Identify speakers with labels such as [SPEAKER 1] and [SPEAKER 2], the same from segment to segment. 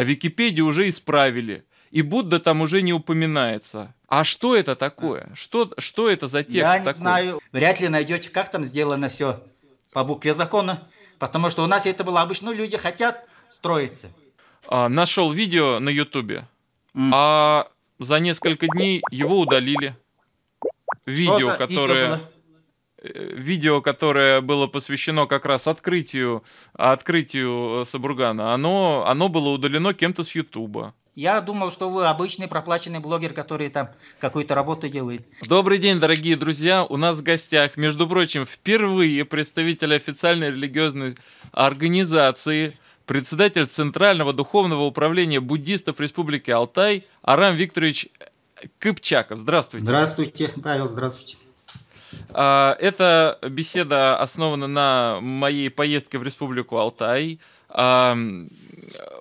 [SPEAKER 1] а Википедию уже исправили. И Будда там уже не упоминается. А что это такое? Что, что это за текст такой? Я не такой? знаю. Вряд ли найдете, как там сделано все по
[SPEAKER 2] букве закона. Потому что у нас это было обычно. Ну, люди хотят строиться.
[SPEAKER 1] А, нашел видео на Ютубе. Mm. А за несколько дней его удалили. Видео, которое... Видео было? Э, видео, которое было посвящено как раз открытию, открытию э, Сабургана, оно, оно было удалено кем-то с Ютуба.
[SPEAKER 2] Я думал, что вы обычный проплаченный блогер, который там какую-то работу
[SPEAKER 1] делает. Добрый день, дорогие друзья. У нас в гостях, между прочим, впервые представитель официальной религиозной организации, председатель Центрального духовного управления буддистов Республики Алтай Арам Викторович Кыпчаков. Здравствуйте. Здравствуйте,
[SPEAKER 2] Павел, здравствуйте.
[SPEAKER 1] А, эта беседа основана на моей поездке в Республику Алтай. А,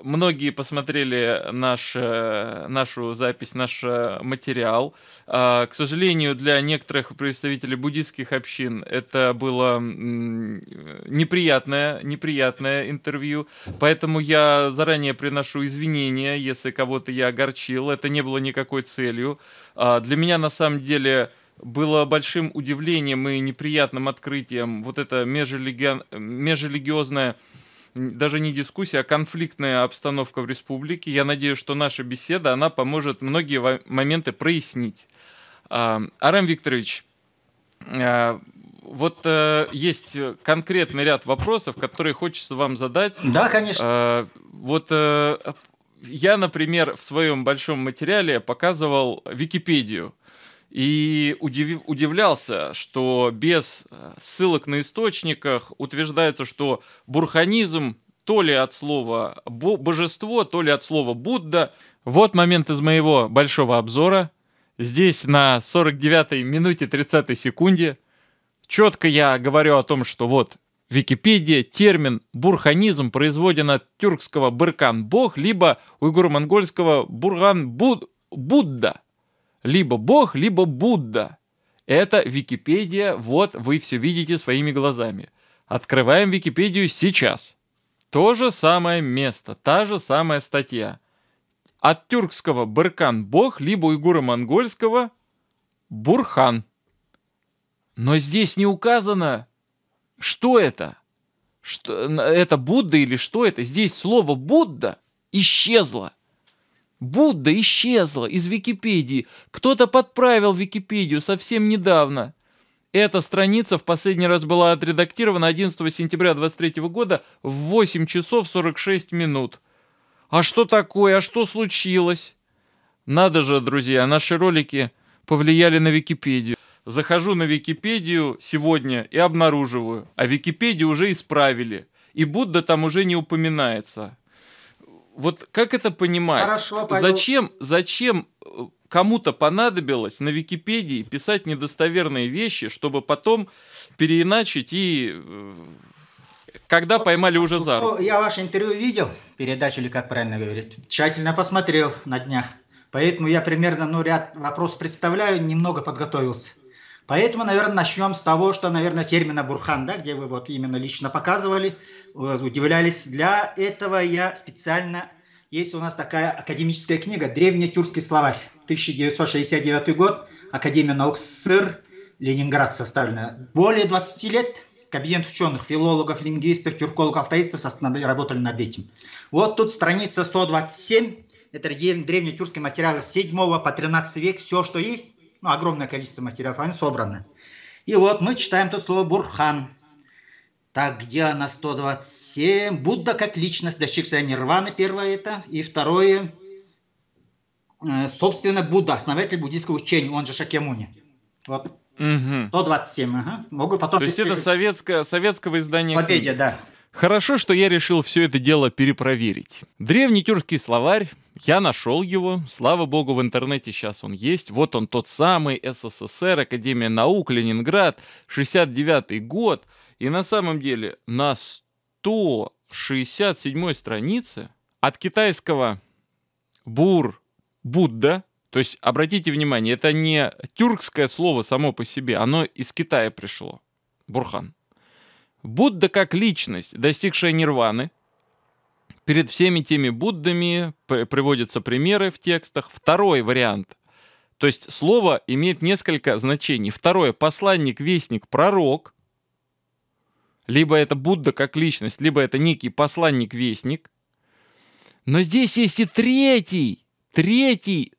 [SPEAKER 1] многие посмотрели наш, э, нашу запись, наш э, материал. А, к сожалению, для некоторых представителей буддийских общин это было неприятное, неприятное интервью. Поэтому я заранее приношу извинения, если кого-то я огорчил. Это не было никакой целью. Для меня на самом деле было большим удивлением и неприятным открытием вот это межрелиги... межрелигиозное даже не дискуссия, а конфликтная обстановка в республике. Я надеюсь, что наша беседа, она поможет многие моменты прояснить. А, Арам Викторович, а, вот э, есть конкретный ряд вопросов, которые хочется вам задать. Да, конечно. Э, вот э, я, например, в своем большом материале показывал Википедию и удив, удивлялся, что без э, ссылок на источниках утверждается, что бурханизм то ли от слова божество, то ли от слова Будда. Вот момент из моего большого обзора. Здесь на 49-й минуте 30 секунде четко я говорю о том, что вот Википедия термин «бурханизм» производен от тюркского «быркан-бог» либо уйгур-монгольского «бурган-будда». Либо Бог, либо Будда. Это Википедия, вот вы все видите своими глазами. Открываем Википедию сейчас. То же самое место, та же самая статья. От тюркского «Быркан Бог», либо уйгуро-монгольского «Бурхан». Но здесь не указано, что это. Что, это Будда или что это? Здесь слово «Будда» исчезло. Будда исчезла из Википедии. Кто-то подправил Википедию совсем недавно. Эта страница в последний раз была отредактирована 11 сентября 23 года в 8 часов 46 минут. А что такое? А что случилось? Надо же, друзья, наши ролики повлияли на Википедию. Захожу на Википедию сегодня и обнаруживаю. А Википедию уже исправили. И Будда там уже не упоминается вот как это понимать? Хорошо, Павел. Зачем, зачем э, кому-то понадобилось на Википедии писать недостоверные вещи, чтобы потом переиначить и э, когда вот, поймали уже за руку?
[SPEAKER 2] Я ваше интервью видел, передачу или как правильно говорить, тщательно посмотрел на днях. Поэтому я примерно ну, ряд вопросов представляю, немного подготовился. Поэтому, наверное, начнем с того, что, наверное, термина «бурхан», да, где вы вот именно лично показывали, удивлялись. Для этого я специально... Есть у нас такая академическая книга «Древний словарь». 1969 год, Академия наук СССР, Ленинград составлена. Более 20 лет кабинет ученых, филологов, лингвистов, тюркологов, алтаистов работали над этим. Вот тут страница 127, это тюркский материал с 7 по 13 век, все, что есть ну, огромное количество материалов, они собраны. И вот мы читаем тут слово «бурхан». Так, где она 127? Будда как личность, достигшая нирваны, первое это. И второе, э, собственно, Будда, основатель буддийского учения, он же
[SPEAKER 1] Шакьямуни. Вот. Угу. 127, ага. Могу потом... То есть это советское, советского издания... Победе, да. Хорошо, что я решил все это дело перепроверить. Древний тюркский словарь я нашел его, слава богу, в интернете сейчас он есть. Вот он тот самый СССР, Академия наук, Ленинград, 69 год. И на самом деле на 167 странице от китайского Бур Будда, то есть обратите внимание, это не тюркское слово само по себе, оно из Китая пришло, Бурхан. Будда как личность, достигшая нирваны – Перед всеми теми Буддами приводятся примеры в текстах. Второй вариант. То есть слово имеет несколько значений. Второе. Посланник, вестник, пророк. Либо это Будда как личность, либо это некий посланник-вестник. Но здесь есть и третий, третий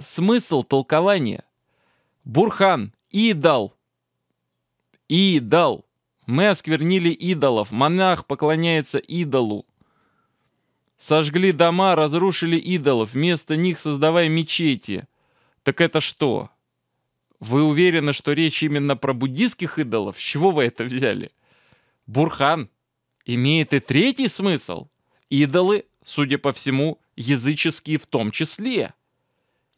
[SPEAKER 1] смысл толкования. Бурхан, идол. Идол. Мы осквернили идолов. Монах поклоняется идолу. Сожгли дома, разрушили идолов, вместо них создавая мечети. Так это что? Вы уверены, что речь именно про буддийских идолов? С чего вы это взяли? Бурхан имеет и третий смысл. Идолы, судя по всему, языческие в том числе.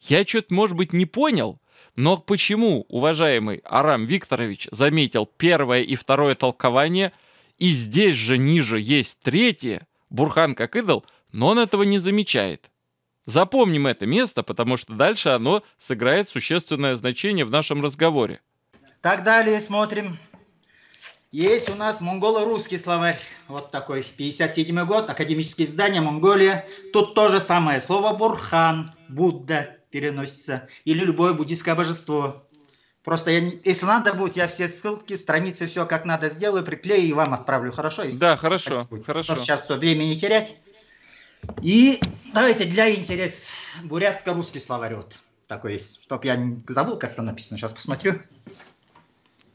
[SPEAKER 1] Я что-то, может быть, не понял, но почему, уважаемый Арам Викторович, заметил первое и второе толкование, и здесь же ниже есть третье, Бурхан как идол, но он этого не замечает. Запомним это место, потому что дальше оно сыграет существенное значение в нашем разговоре.
[SPEAKER 2] Так далее смотрим. Есть у нас монголо-русский словарь, вот такой, 57 год, академические издания, Монголия. Тут то же самое, слово «бурхан», «будда» переносится, или любое буддийское божество. Просто я, если надо будет, я все ссылки, страницы, все как надо сделаю, приклею и вам отправлю. Хорошо? Если да, хорошо. хорошо. сейчас то время не терять. И давайте для интереса бурятско-русский словарь вот такой есть, чтоб я не забыл, как там написано. Сейчас посмотрю.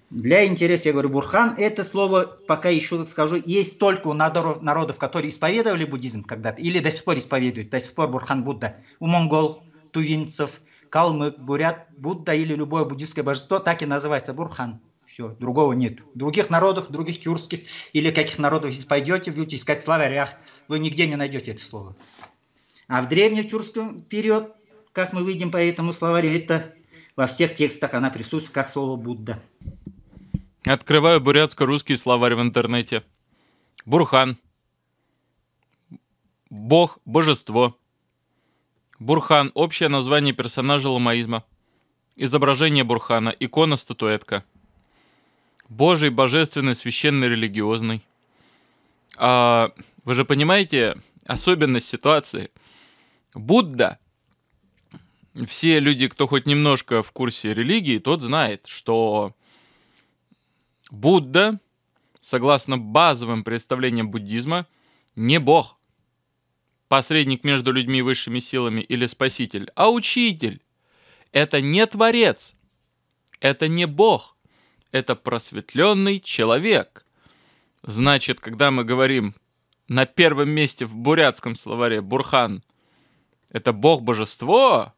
[SPEAKER 2] Для интереса, я говорю, бурхан, это слово, пока еще так скажу, есть только у народов, которые исповедовали буддизм когда-то, или до сих пор исповедуют, до сих пор бурхан Будда, у монгол, тувинцев – калмык, бурят, Будда или любое буддийское божество так и называется Бурхан. Все, другого нет. Других народов, других тюркских или каких народов, если пойдете, будете искать славярях, вы нигде не найдете это слово. А в древнетюркском период, как мы видим по этому словарю, это во всех текстах она присутствует как слово Будда.
[SPEAKER 1] Открываю бурятско-русский словарь в интернете. Бурхан. Бог, божество. Бурхан – общее название персонажа ламаизма. Изображение Бурхана – икона-статуэтка. Божий, божественный, священный, религиозный. А, вы же понимаете особенность ситуации? Будда, все люди, кто хоть немножко в курсе религии, тот знает, что Будда, согласно базовым представлениям буддизма, не бог – посредник между людьми и высшими силами или спаситель, а учитель. Это не творец, это не Бог, это просветленный человек. Значит, когда мы говорим на первом месте в бурятском словаре «Бурхан», это Бог-божество,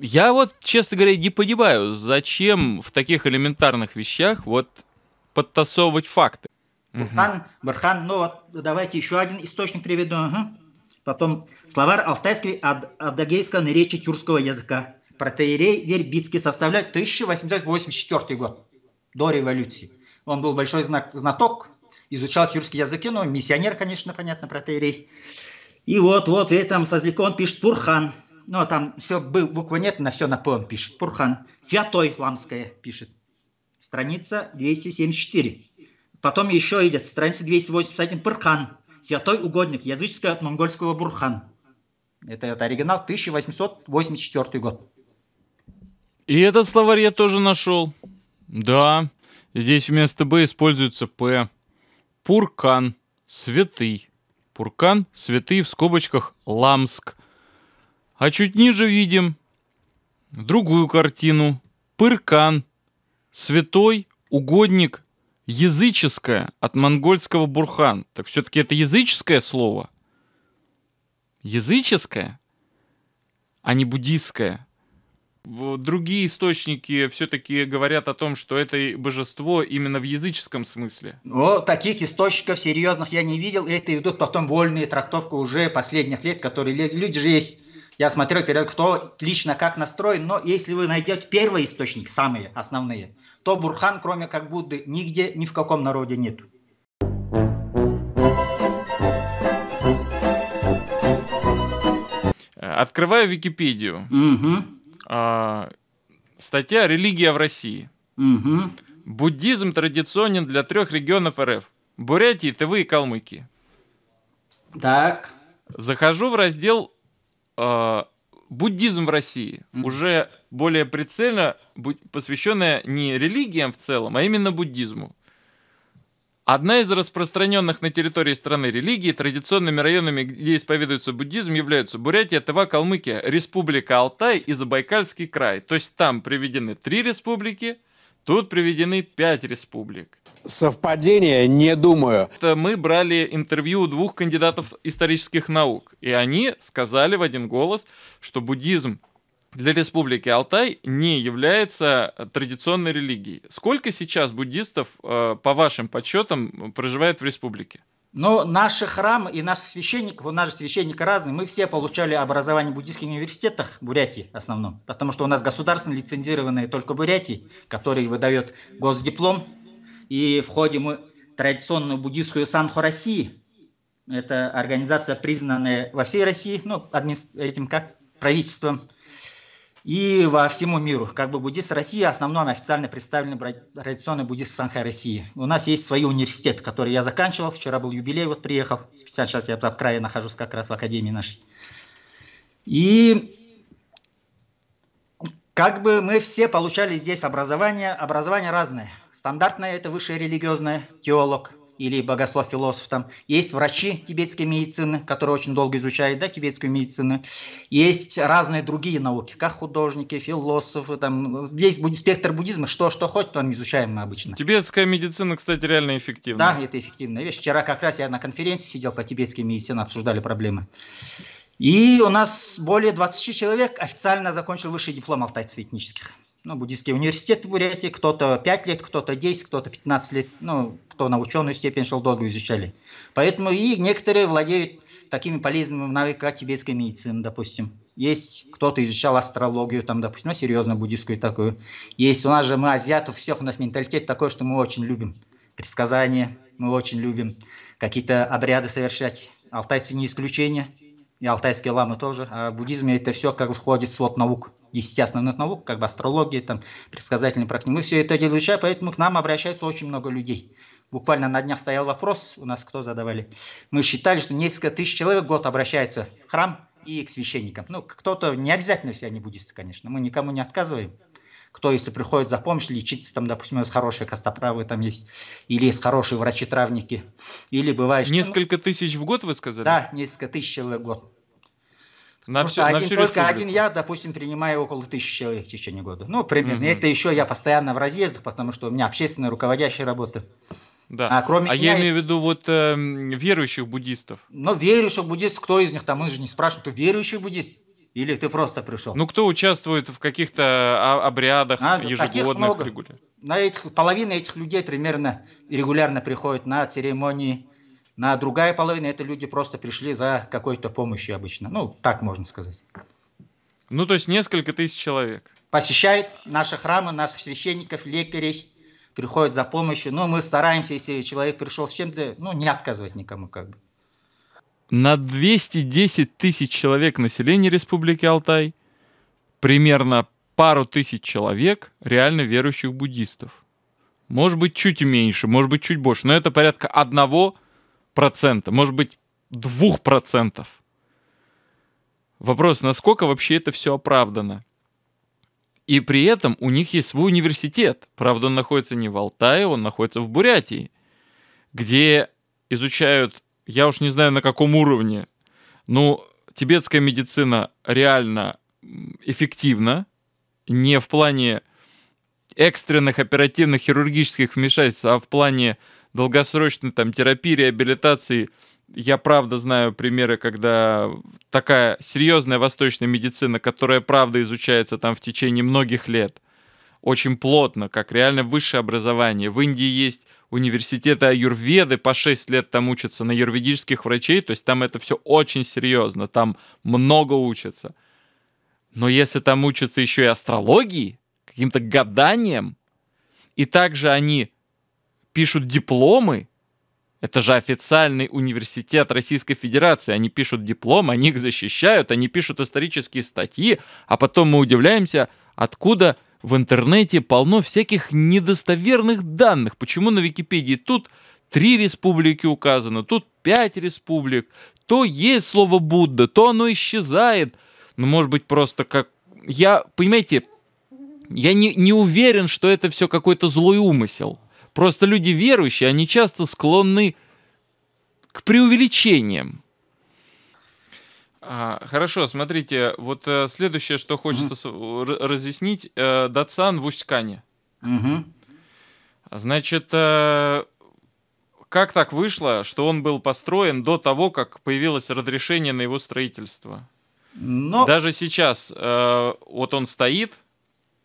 [SPEAKER 1] я вот, честно говоря, не понимаю, зачем в таких элементарных вещах вот подтасовывать факты.
[SPEAKER 2] Бурхан, Бурхан, ну вот давайте еще один источник приведу. Ага. Потом словарь алтайской ад, адагейского наречия тюркского языка. Протеерей Вербицкий составляет 1884 год, до революции. Он был большой знак, знаток, изучал тюркский язык, ну, миссионер, конечно, понятно, протеерей. И вот-вот в этом слазлике он пишет Пурхан. Ну, а там все буквы нет, на все на П он пишет. Пурхан. Святой Ламская пишет. Страница 274. Потом еще идет страница 281 Пырхан, святой угодник, языческое от монгольского Бурхан. Это, это оригинал 1884 год.
[SPEAKER 1] И этот словарь я тоже нашел. Да, здесь вместо «б» используется «п». Пуркан, святый. Пуркан, святый в скобочках Ламск. А чуть ниже видим другую картину. Пыркан, святой угодник языческое от монгольского бурхан. Так все-таки это языческое слово? Языческое, а не буддистское. Другие источники все-таки говорят о том, что это божество именно в языческом смысле.
[SPEAKER 2] Ну, таких источников серьезных я не видел. Это идут потом вольные трактовки уже последних лет, которые лезут. Люди же есть я смотрю перед кто лично как настроен, но если вы найдете первый источник, самые основные, то Бурхан, кроме как Будды, нигде, ни в каком народе нет.
[SPEAKER 1] Открываю Википедию. Угу. А, статья «Религия в России». Угу. Буддизм традиционен для трех регионов РФ. Бурятии, Тывы и Калмыкии. Так. Захожу в раздел э, буддизм в России mm-hmm. уже более прицельно буд- посвященная не религиям в целом, а именно буддизму. Одна из распространенных на территории страны религий, традиционными районами, где исповедуется буддизм, являются Бурятия, Тыва, Калмыкия, Республика Алтай и Забайкальский край. То есть там приведены три республики, тут приведены пять республик. Совпадение? Не думаю. Это мы брали интервью у двух кандидатов исторических наук, и они сказали в один голос, что буддизм для Республики Алтай не является э, традиционной религией. Сколько сейчас буддистов, э, по вашим подсчетам, проживает в республике?
[SPEAKER 2] Но наши храмы и наши священники, вот наши священники разные, мы все получали образование в буддийских университетах Бурятии в основном, потому что у нас государственно лицензированные только Бурятии, который выдает госдиплом и входим мы традиционную буддистскую санху России. Это организация, признанная во всей России, ну, этим как правительством, и во всему миру. Как бы буддист России основной официально представлены традиционный буддист Санхай России. У нас есть свой университет, который я заканчивал. Вчера был юбилей, вот приехал. Специально сейчас я в крае нахожусь как раз в академии нашей. И как бы мы все получали здесь образование, образование разное. Стандартное – это высшее религиозное, теолог или богослов-философ там. Есть врачи тибетской медицины, которые очень долго изучают да, тибетскую медицину. Есть разные другие науки, как художники, философы. Там. Весь буд- спектр буддизма, что, что хочет, то мы изучаем мы обычно.
[SPEAKER 1] Тибетская медицина, кстати, реально
[SPEAKER 2] эффективна. Да, это эффективная вещь. Вчера как раз я на конференции сидел по тибетской медицине, обсуждали проблемы. И у нас более 20 человек официально закончил высший диплом алтайцев этнических. Ну, буддийский университет в Бурятии, кто-то 5 лет, кто-то 10, кто-то 15 лет, ну, кто на ученую степень шел, долго изучали. Поэтому и некоторые владеют такими полезными навыками тибетской медицины, допустим. Есть кто-то изучал астрологию, там, допустим, ну, серьезно буддийскую такую. Есть у нас же, мы азиатов, всех у нас менталитет такой, что мы очень любим предсказания, мы очень любим какие-то обряды совершать. Алтайцы не исключение и алтайские ламы тоже. А в буддизме это все как бы входит в свод наук, 10 основных наук, как бы астрология, там, предсказательные практики. Мы все это изучаем, поэтому к нам обращается очень много людей. Буквально на днях стоял вопрос, у нас кто задавали. Мы считали, что несколько тысяч человек в год обращаются в храм и к священникам. Ну, кто-то, не обязательно все они буддисты, конечно, мы никому не отказываем кто, если приходит за помощь, лечиться, там, допустим, у нас хорошие костоправы там есть, или есть хорошие врачи-травники, или бывает... Несколько что, тысяч в год, вы сказали? Да, несколько тысяч в
[SPEAKER 1] год. На все, на всю только республику. один
[SPEAKER 2] я, допустим, принимаю около тысячи человек в течение года. Ну, примерно. Угу. Это еще я постоянно в разъездах, потому что у меня общественная руководящая работа.
[SPEAKER 1] Да. А, кроме а я имею есть... в виду вот э, верующих буддистов. Ну, верующих буддистов, кто из них
[SPEAKER 2] там? Мы же не спрашиваем, кто верующий буддист. Или ты просто пришел? Ну,
[SPEAKER 1] кто участвует в каких-то а, обрядах а, ежегодных? регулярно?
[SPEAKER 2] На этих, половина этих людей примерно регулярно приходит на церемонии. На другая половина – это люди просто пришли за какой-то помощью обычно. Ну, так можно сказать. Ну, то есть несколько тысяч человек. Посещают наши храмы, наших священников, лекарей, приходят за помощью. Ну, мы стараемся, если человек пришел с чем-то, ну, не отказывать никому как бы
[SPEAKER 1] на 210 тысяч человек населения Республики Алтай примерно пару тысяч человек реально верующих буддистов. Может быть, чуть меньше, может быть, чуть больше, но это порядка 1%, может быть, 2%. Вопрос, насколько вообще это все оправдано? И при этом у них есть свой университет. Правда, он находится не в Алтае, он находится в Бурятии, где изучают я уж не знаю на каком уровне, но ну, тибетская медицина реально эффективна, не в плане экстренных оперативных хирургических вмешательств, а в плане долгосрочной там терапии, реабилитации. Я правда знаю примеры, когда такая серьезная восточная медицина, которая правда изучается там в течение многих лет, очень плотно, как реально высшее образование. В Индии есть университета аюрведы по 6 лет там учатся на юрведических врачей, то есть там это все очень серьезно, там много учатся. Но если там учатся еще и астрологии, каким-то гаданием, и также они пишут дипломы, это же официальный университет Российской Федерации. Они пишут диплом, они их защищают, они пишут исторические статьи, а потом мы удивляемся, откуда в интернете полно всяких недостоверных данных. Почему на Википедии тут три республики указано, тут пять республик, то есть слово Будда, то оно исчезает. Ну, может быть, просто как... Я, понимаете, я не, не уверен, что это все какой-то злой умысел. Просто люди верующие, они часто склонны к преувеличениям. А, хорошо, смотрите, вот э, следующее, что хочется Mm-hmm. разъяснить, э, Датсан в Усть-Кане. Mm-hmm. Значит, э, как так вышло, что он был построен до того, как появилось разрешение на его строительство? Но... Даже сейчас э, вот он стоит.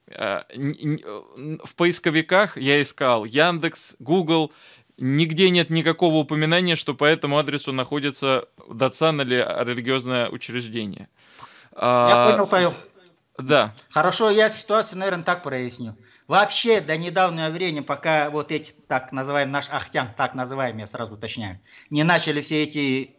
[SPEAKER 1] Э, в поисковиках я искал Яндекс, Google, Нигде нет никакого упоминания, что по этому адресу находится датсан или религиозное учреждение. Я а, понял, Павел. Да.
[SPEAKER 2] Хорошо, я ситуацию, наверное, так проясню. Вообще, до недавнего времени, пока вот эти, так называемые, наш Ахтян, так называемые, я сразу уточняю, не начали все эти...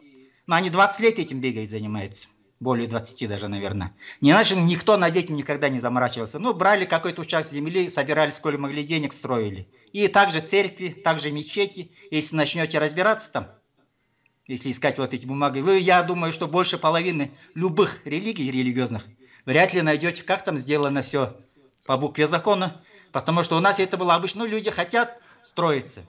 [SPEAKER 2] Ну, они 20 лет этим бегают, занимаются. Более 20 даже, наверное. Не начали, никто над этим никогда не заморачивался. Ну, брали какой-то участок земли, собирали сколько могли денег, строили и также церкви, также мечети, если начнете разбираться там, если искать вот эти бумаги. Вы, я думаю, что больше половины любых религий религиозных вряд ли найдете, как там сделано все по букве закона, потому что у нас это было обычно, ну, люди хотят строиться.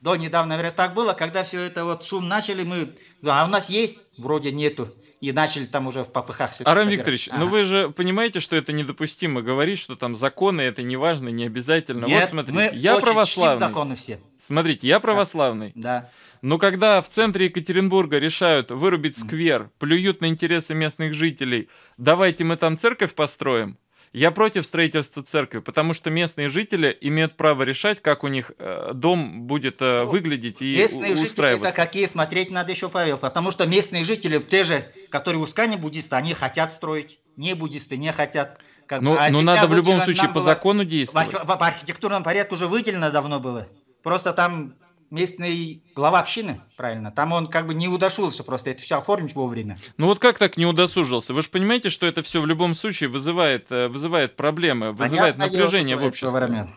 [SPEAKER 2] До недавнего времени так было, когда все это вот шум начали, мы, а у нас есть, вроде нету и начали там уже в попыхах все Арам Викторович, ну ага. ну вы
[SPEAKER 1] же понимаете, что это недопустимо говорить, что там законы это не важно, не обязательно. Нет, вот смотрите, мы я очень православный. законы все. Смотрите, я православный. Да. Но когда в центре Екатеринбурга решают вырубить сквер, плюют на интересы местных жителей, давайте мы там церковь построим, я против строительства церкви, потому что местные жители имеют право решать, как у них э, дом будет э, ну, выглядеть и местные устраиваться. Местные жители,
[SPEAKER 2] какие смотреть надо еще, Павел, потому что местные жители, те же, которые в Ускане буддисты, они хотят строить, не буддисты не хотят. Как но, ну, бы, а но ну, надо в любом случае по было, закону действовать. В, в, в архитектурном порядке уже выделено давно было. Просто там местный глава общины, правильно? Там он как бы не удосужился просто это все оформить вовремя.
[SPEAKER 1] Ну вот как так не удосужился? Вы же понимаете, что это все в любом случае вызывает, э, вызывает проблемы, а вызывает Понятно напряжение дело, в обществе. Вовремя.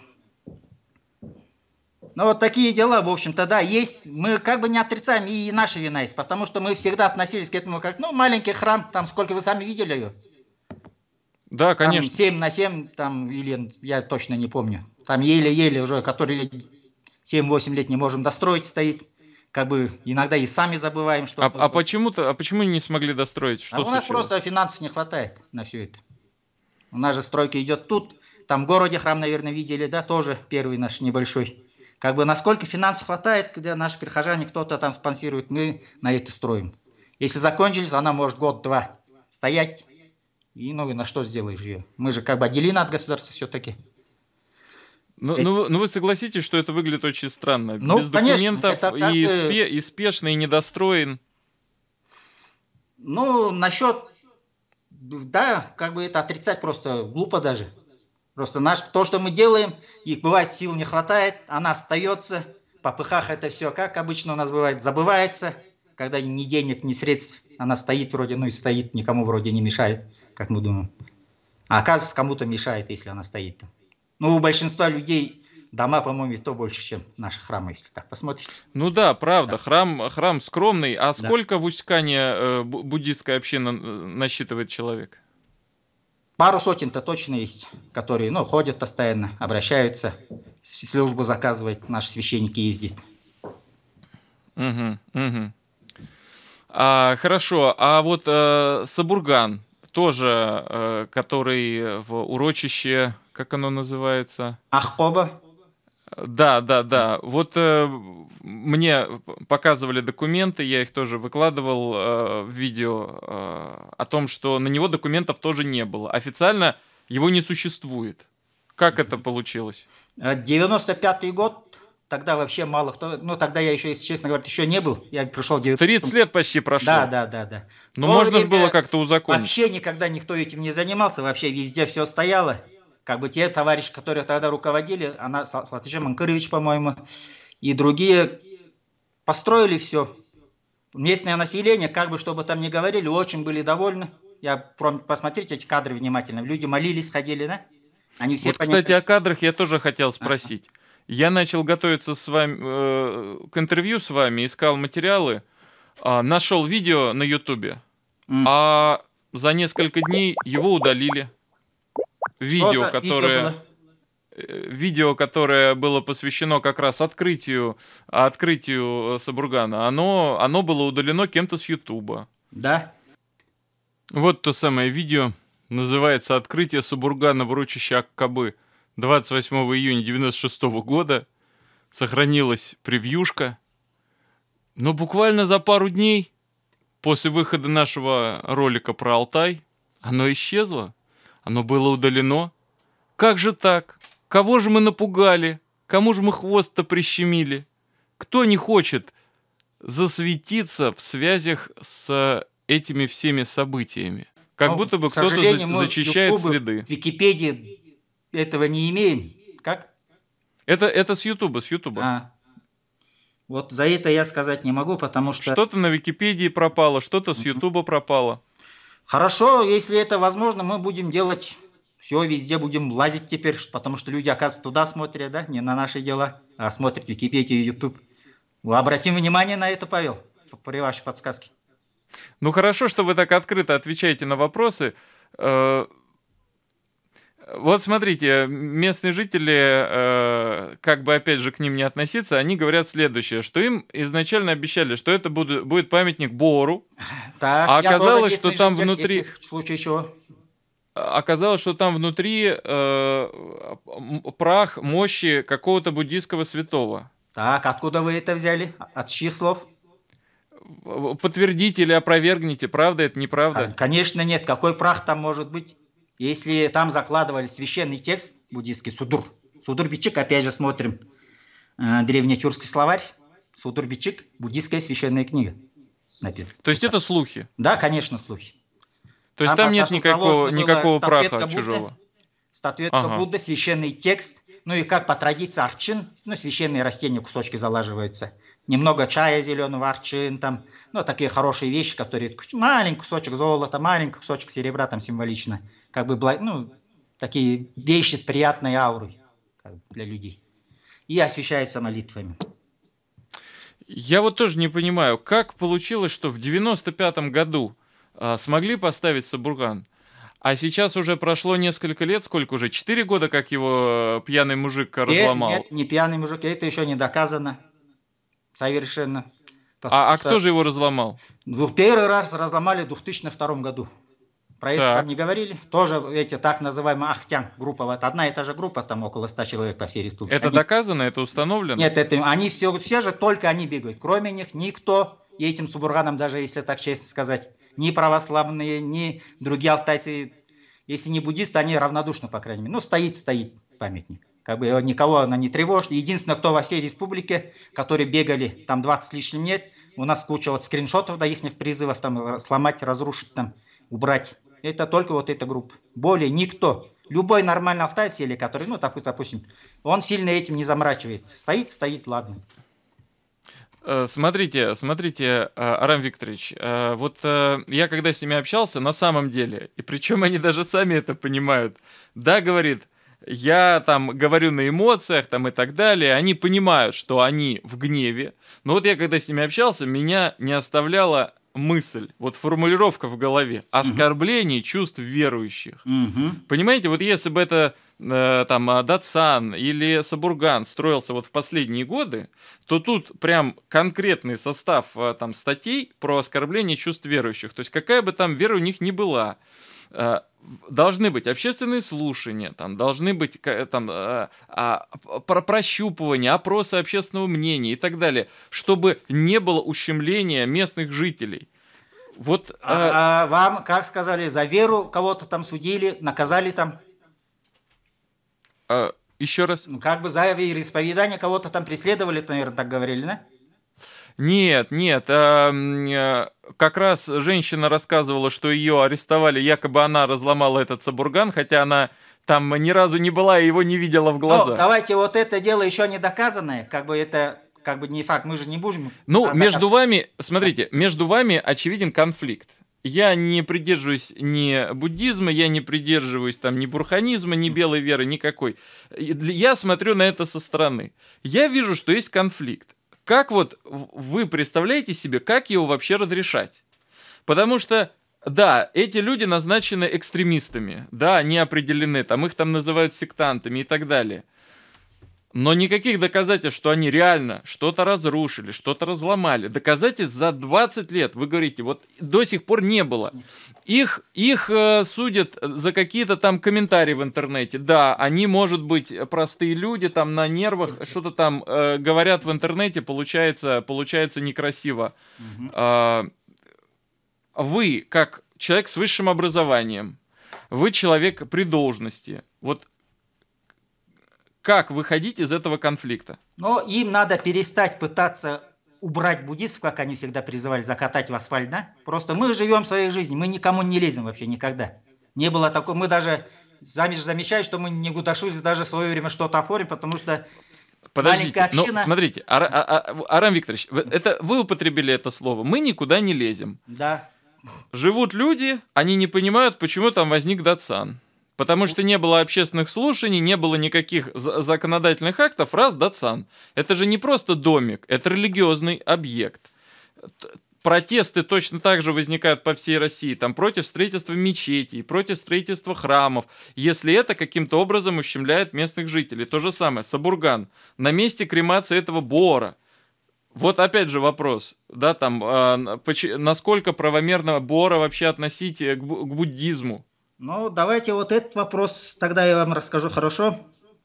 [SPEAKER 2] Ну вот такие дела, в общем-то, да, есть. Мы как бы не отрицаем, и наша вина есть, потому что мы всегда относились к этому как, ну, маленький храм, там сколько вы сами видели ее. Да, конечно. Там 7 на 7, там, или я точно не помню. Там еле-еле уже, который 7-8 лет не можем достроить стоит. Как бы иногда и сами забываем, что... А, а почему-то, а почему не
[SPEAKER 1] смогли достроить?
[SPEAKER 2] Что а у нас просто финансов не хватает на все это. У нас же стройка идет тут, там в городе храм, наверное, видели, да, тоже первый наш небольшой. Как бы насколько финансов хватает, когда наши прихожане кто-то там спонсирует, мы на это строим. Если закончились, она может год-два стоять, и ну, и на что сделаешь ее? Мы же как бы отделены от государства все-таки.
[SPEAKER 1] Ну, э, ну, ну вы согласитесь, что это выглядит очень странно. Ну, Без документов конечно, и, так... Э, спе, и спешно, и недостроен.
[SPEAKER 2] Ну, насчет... Да, как бы это отрицать просто глупо даже. Просто наш, то, что мы делаем, их бывает сил не хватает, она остается. По пыхах это все, как обычно у нас бывает, забывается. Когда ни денег, ни средств, она стоит вроде, ну и стоит, никому вроде не мешает, как мы думаем. А оказывается, кому-то мешает, если она стоит там. Ну, у большинства людей дома, по-моему, и то больше, чем наши храмы, если
[SPEAKER 1] так посмотришь. Ну да, правда, так. храм, храм скромный. А да. сколько в Усть-Кане э, община э, насчитывает человек? Пару сотен-то точно есть,
[SPEAKER 2] которые, ну, ходят постоянно, обращаются, службу заказывает, наши священники ездят.
[SPEAKER 1] Угу, угу. А, хорошо, а вот э, Сабурган, тоже, э, который в урочище как оно называется? Ахкоба? Да, да, да. Вот э, мне показывали документы, я их тоже выкладывал э, в видео э, о том, что на него документов тоже не было. Официально его не существует. Как это получилось? 95-й э, год, тогда вообще мало
[SPEAKER 2] кто... Ну, тогда я еще, если честно говоря, еще не был. Я пришел... 90... 30 лет почти прошло. Да, да, да. да. Но, ну, Но можно же было как-то узаконить. Вообще никогда никто этим не занимался, вообще везде все стояло как бы те товарищи, которые тогда руководили, она, Салтыжи Манкырович, по-моему, и другие построили все. Местное население, как бы чтобы там ни говорили, очень были довольны. Я посмотрите эти кадры внимательно. Люди молились, ходили, да? Они все вот, понятны. кстати, о
[SPEAKER 1] кадрах я тоже хотел спросить. А -а -а. Я начал готовиться с вами э, к интервью с вами, искал материалы, э, нашел видео на Ютубе, mm. а за несколько дней его удалили видео, которое... Э, видео которое было посвящено как раз открытию, открытию э, Сабургана, оно, оно было удалено кем-то с Ютуба. Да. Вот то самое видео, называется «Открытие Сабургана в ручище Аккабы» 28 июня 96 года. Сохранилась превьюшка. Но буквально за пару дней после выхода нашего ролика про Алтай оно исчезло. Оно было удалено? Как же так? Кого же мы напугали? Кому же мы хвост-то прищемили? Кто не хочет засветиться в связях с этими всеми событиями? Как ну, будто бы кто-то за зачищает YouTube, следы. В Википедии этого не имеем. Как? Это, это с Ютуба, с Ютуба. А.
[SPEAKER 2] Вот за это я сказать не могу, потому что...
[SPEAKER 1] Что-то на Википедии пропало, что-то с Ютуба
[SPEAKER 2] пропало. Хорошо, если это возможно, мы будем делать все, везде будем лазить теперь, потому что люди, оказывается, туда смотрят, да, не на наши дела, а смотрят Википедию, YouTube. Обратим внимание на это, Павел, при вашей подсказке.
[SPEAKER 1] Ну хорошо, что вы так открыто отвечаете на вопросы. Э, вот смотрите, местные жители, э, как бы опять же к ним не относиться, они говорят следующее, что им изначально обещали, что это будет памятник Бору, так, а оказалось, что там внутри...
[SPEAKER 2] Случай еще
[SPEAKER 1] а, оказалось, что там внутри э, прах мощи какого-то буддийского святого. Так, откуда вы это взяли? От чьих слов? Подтвердите или опровергните, правда
[SPEAKER 2] это, неправда? Конечно нет, какой прах там может быть? Если там закладывали священный текст буддийский, судур, судурбичик, опять же смотрим, э, древнетюркский словарь, судурбичик, буддийская священная книга. Написано.
[SPEAKER 1] То есть это слухи?
[SPEAKER 2] Да, конечно, слухи. То есть там, там нет никакого, никакого праха Будды, чужого? Статуэтка ага. Будды, священный текст, ну и как по традиции арчин, ну священные растения, кусочки залаживаются. Немного чая зеленого, арчин там, ну такие хорошие вещи, которые маленький кусочек золота, маленький кусочек серебра там символично – как бы, ну, такие вещи с приятной аурой как бы, для людей. И освещаются молитвами.
[SPEAKER 1] Я вот тоже не понимаю, как получилось, что в 95-м году а, смогли поставить Сабурган, а сейчас уже прошло несколько лет, сколько уже? Четыре года, как его э, пьяный мужик разломал. Нет, нет,
[SPEAKER 2] не пьяный мужик, это еще не доказано. Совершенно. А, а кто же его
[SPEAKER 1] разломал? Ну,
[SPEAKER 2] первый раз разломали в 2002 году. Про это там не говорили. Тоже эти так называемые Ахтян группа, вот одна и та же группа, там около 100 человек по всей республике. Это они...
[SPEAKER 1] доказано, это установлено? Нет, это они все,
[SPEAKER 2] все же, только они бегают. Кроме них никто этим субурганам даже если так честно сказать, ни православные, ни другие алтайцы, если не буддисты, они равнодушны, по крайней мере. Ну, стоит, стоит памятник. Как бы э, никого она не тревожит. Единственное, кто во всей республике, которые бегали, там 20 лишним нет, у нас куча вот скриншотов до их призывов там э, сломать, разрушить там, убрать это только вот эта группа. Более никто. Любой нормальный автосели, который, ну, такой, допустим, он сильно этим не заморачивается. Стоит, стоит, ладно.
[SPEAKER 1] Э, смотрите, смотрите, э, Арам Викторович, э, вот я когда с ними общался, на самом деле, и причем они даже сами это понимают, да, говорит, я там говорю на эмоциях там и так далее, они понимают, что они в гневе, но вот я когда с ними общался, меня не оставляло мысль, вот формулировка в голове, оскорбление угу. чувств верующих. Угу. Понимаете, вот если бы это Э, там э, Датсан или Сабурган строился вот в последние годы, то тут прям конкретный состав э, там статей про оскорбление чувств верующих. То есть какая бы там вера у них ни была, должны быть общественные слушания, там должны быть там, а, про прощупывания, опросы общественного мнения и так далее, чтобы не было ущемления местных жителей. Вот,
[SPEAKER 2] а... а вам, как сказали, за веру кого-то там судили, наказали там? А, еще раз. Ну, как бы за вероисповедание кого-то там преследовали, наверное, так говорили,
[SPEAKER 1] да? Нет, нет. А, а, как раз женщина рассказывала, что ее арестовали, якобы она разломала этот сабурган, хотя она там ни разу не была и его не видела в глаза. Ну, давайте
[SPEAKER 2] вот это дело еще не доказанное, как бы это как бы не факт, мы же не будем.
[SPEAKER 1] Ну, а между так... вами, смотрите, между вами очевиден конфликт я не придерживаюсь ни буддизма, я не придерживаюсь там ни бурханизма, ни белой веры никакой. Я смотрю на это со стороны. Я вижу, что есть конфликт. Как вот вы представляете себе, как его вообще разрешать? Потому что да, эти люди назначены экстремистами, да, они определены, там их там называют сектантами и так далее. Но никаких доказательств, что они реально что-то разрушили, что-то разломали. Доказательств за 20 лет, вы говорите, вот до сих пор не было. Их, их э, судят за какие-то там комментарии в интернете. Да, они, может быть, простые люди, там на нервах, что-то там э, говорят в интернете, получается, получается некрасиво. Угу. Э, вы, как человек с высшим образованием, вы человек при должности. Вот как выходить из этого конфликта?
[SPEAKER 2] Но им надо перестать пытаться убрать буддистов, как они всегда призывали, закатать в асфальт, да? Просто мы живем своей жизнью, мы никому не лезем вообще никогда. Не было такого, мы даже замечаем, что мы не гудашусь даже в свое время что-то оформим, потому что
[SPEAKER 1] Подождите, ну, община... но смотрите, Ар, а, а, а Арам Викторович, это вы употребили это слово, мы никуда не лезем. Да. Живут люди, они не понимают, почему там возник Датсан. Потому что не было общественных слушаний, не было никаких законодательных актов, раз Датсан. Это же не просто домик, это религиозный объект. Протесты точно так же возникают по всей России, там против строительства мечетей, против строительства храмов, если это каким-то образом ущемляет местных жителей. То же самое, Сабурган, на месте кремации этого Бора. Вот опять же вопрос, да, там, э, насколько правомерно Бора вообще относить э, к, к буддизму,
[SPEAKER 2] ну, давайте вот этот вопрос тогда я вам расскажу, хорошо?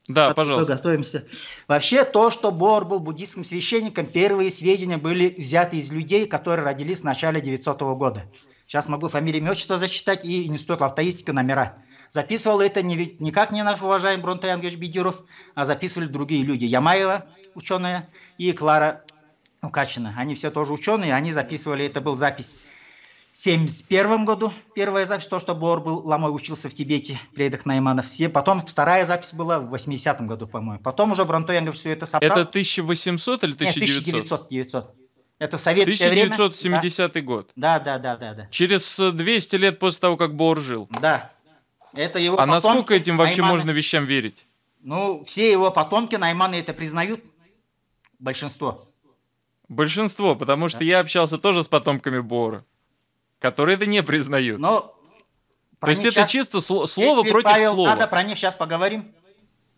[SPEAKER 2] Да, От, пожалуйста. Готовимся. Вообще, то, что Бор был буддийским священником, первые сведения были взяты из людей, которые родились в начале 900 года. Сейчас могу фамилии имя, отчество зачитать и институт лавтаистики номера. Записывал это не, никак не наш уважаемый Бронтай Ангельевич Бедиров, а записывали другие люди. Ямаева, ученая, и Клара Укачина. Они все тоже ученые, они записывали, это был запись 1971 году первая запись, то, что Бор был, ломой учился в Тибете, предок Найманов. Потом вторая запись была в 80 году, по-моему. Потом уже Бронто Янгов все это собрал. Это
[SPEAKER 1] 1800 или 1900? Нет,
[SPEAKER 2] 1900, Это в советское 1970
[SPEAKER 1] время. год. Да, да, да, да, да. Через 200 лет после того, как Бор жил. Да.
[SPEAKER 2] Это его а потомки, насколько этим вообще Найманы, можно
[SPEAKER 1] вещам верить?
[SPEAKER 2] Ну, все его потомки, Найманы это признают. Большинство.
[SPEAKER 1] Большинство, потому да. что я общался тоже с потомками Бора которые это не признают. Но то есть это сейчас... чисто слово Если, против Павел, слова. Надо
[SPEAKER 2] про них сейчас поговорим.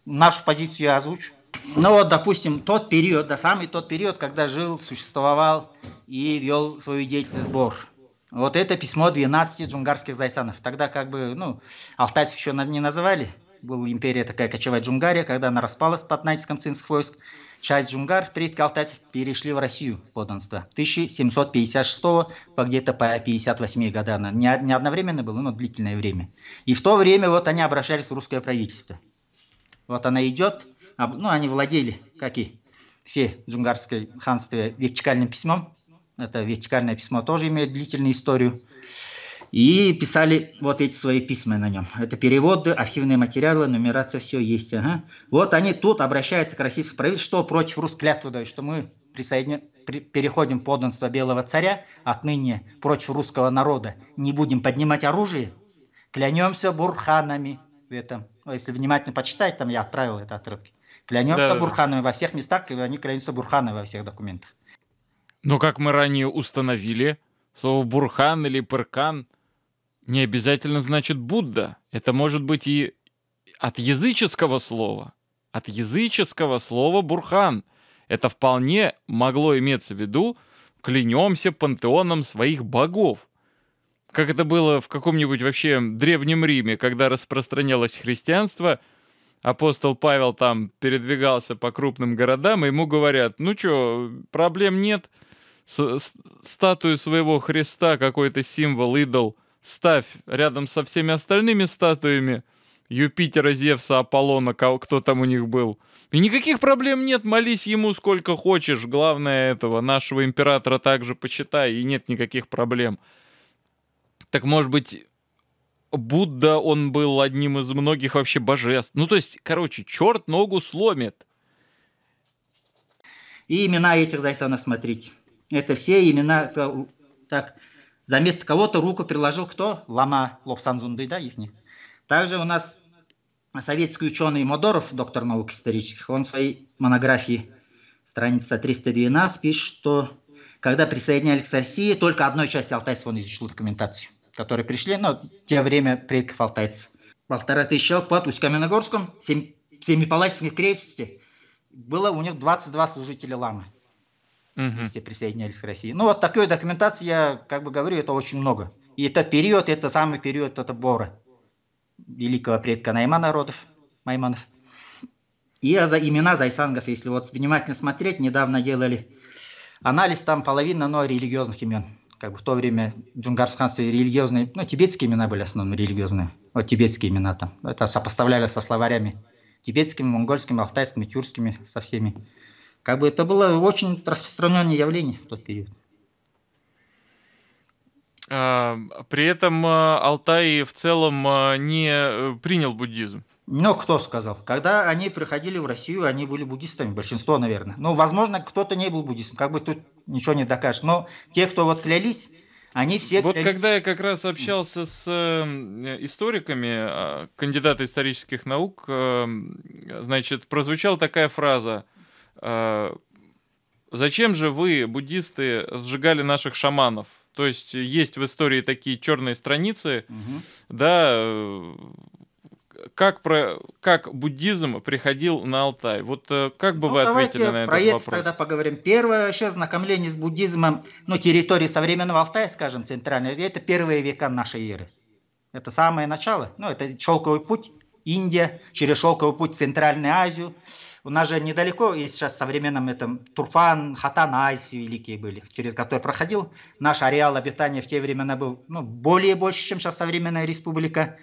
[SPEAKER 2] Нашу позицию я озвучу. Ну вот, допустим, тот период, да самый тот период, когда жил, существовал и вел свою деятельность сбор. Вот это письмо 12 джунгарских зайсанов. Тогда как бы, ну, алтайцев еще не называли. Была империя такая кочевая Джунгария, когда она распалась под натиском цинских войск. Часть джунгар, треть калтайцев перешли в Россию в подданство 1756 по где-то по 58 года. Не, не одновременно было, но длительное время. И в то время вот они обращались в русское правительство. Вот она идет, ну они владели, как и все джунгарское ханство, вертикальным письмом. Это вертикальное письмо тоже имеет длительную историю и писали вот эти свои письма на нем. Это переводы, архивные материалы, нумерация, все есть. Ага. Вот они тут обращаются к российскому правительству, что против русской клятву дают, что мы присоединя... при... переходим подданство белого царя, отныне против русского народа не будем поднимать оружие, клянемся бурханами в этом. Если внимательно почитать, там я отправил это отрывки.
[SPEAKER 1] Клянемся да, бурханами
[SPEAKER 2] во всех местах, и они клянутся бурханами во всех документах.
[SPEAKER 1] Но как мы ранее установили, слово бурхан или паркан – не обязательно значит Будда. Это может быть и от языческого слова. От языческого слова бурхан. Это вполне могло иметься в виду «клянемся пантеоном своих богов». Как это было в каком-нибудь вообще Древнем Риме, когда распространялось христианство, апостол Павел там передвигался по крупным городам, и ему говорят, ну что, проблем нет, с статую своего Христа, какой-то символ, идол – ставь рядом со всеми остальными статуями Юпитера, Зевса, Аполлона, кого, кто там у них был. И никаких проблем нет, молись ему сколько хочешь. Главное этого, нашего императора также почитай, и нет никаких проблем. Так может быть, Будда, он был одним из многих вообще божеств. Ну то есть, короче, черт ногу сломит. И имена этих
[SPEAKER 2] зайсонов смотрите. Это все имена, так, за место кого-то руку приложил кто? Лама Лобсанзунды, да, их? Также у нас советский ученый Модоров, доктор наук исторических, он в своей монографии, страница 312, пишет, что когда присоединялись к России, только одной части алтайцев он изучил документацию, которые пришли, но ну, те время предков алтайцев. Полтора тысячи человек под Усть-Каменогорском, Семипалайском крепости, было у них 22 служителя ламы угу. если присоединялись к России. Ну, вот такой документации, я как бы говорю, это очень много. И этот период, это самый период это Бора, великого предка Найма народов, Майманов. И за имена зайсангов, если вот внимательно смотреть, недавно делали анализ, там половина, но религиозных имен. Как бы в то время в религиозные, ну, тибетские имена были основные религиозные. Вот тибетские имена там. Это сопоставляли со словарями тибетскими, монгольскими, алтайскими, тюркскими, со всеми. Как бы это было очень распространенное явление в тот период.
[SPEAKER 1] А, при этом а, Алтай в целом а, не э, принял буддизм. Но кто сказал?
[SPEAKER 2] Когда они приходили в Россию, они были буддистами, большинство, наверное. Ну, возможно, кто-то не был буддистом, как бы тут ничего не докажешь. Но те, кто вот клялись, они все... Вот клялись... когда
[SPEAKER 1] я как раз общался с э, историками, кандидата исторических наук, э, значит, прозвучала такая фраза – Э, Зачем же вы, буддисты, сжигали наших шаманов? То есть э, есть в истории такие черные страницы, угу. да, э, как, про, как буддизм приходил на Алтай? Вот как бы ну, вы ответили на этот про вопрос? тогда
[SPEAKER 2] поговорим. Первое вообще знакомление с буддизмом, ну, территории современного Алтая, скажем, центральной, это первые века нашей эры. Это самое начало, ну, это шелковый путь, Индия, через шелковый путь Центральную Азию, у нас же недалеко есть сейчас в современном этом Турфан, Хатан, Айси великие были, через которые проходил. Наш ареал обитания в те времена был ну, более больше, чем сейчас современная республика.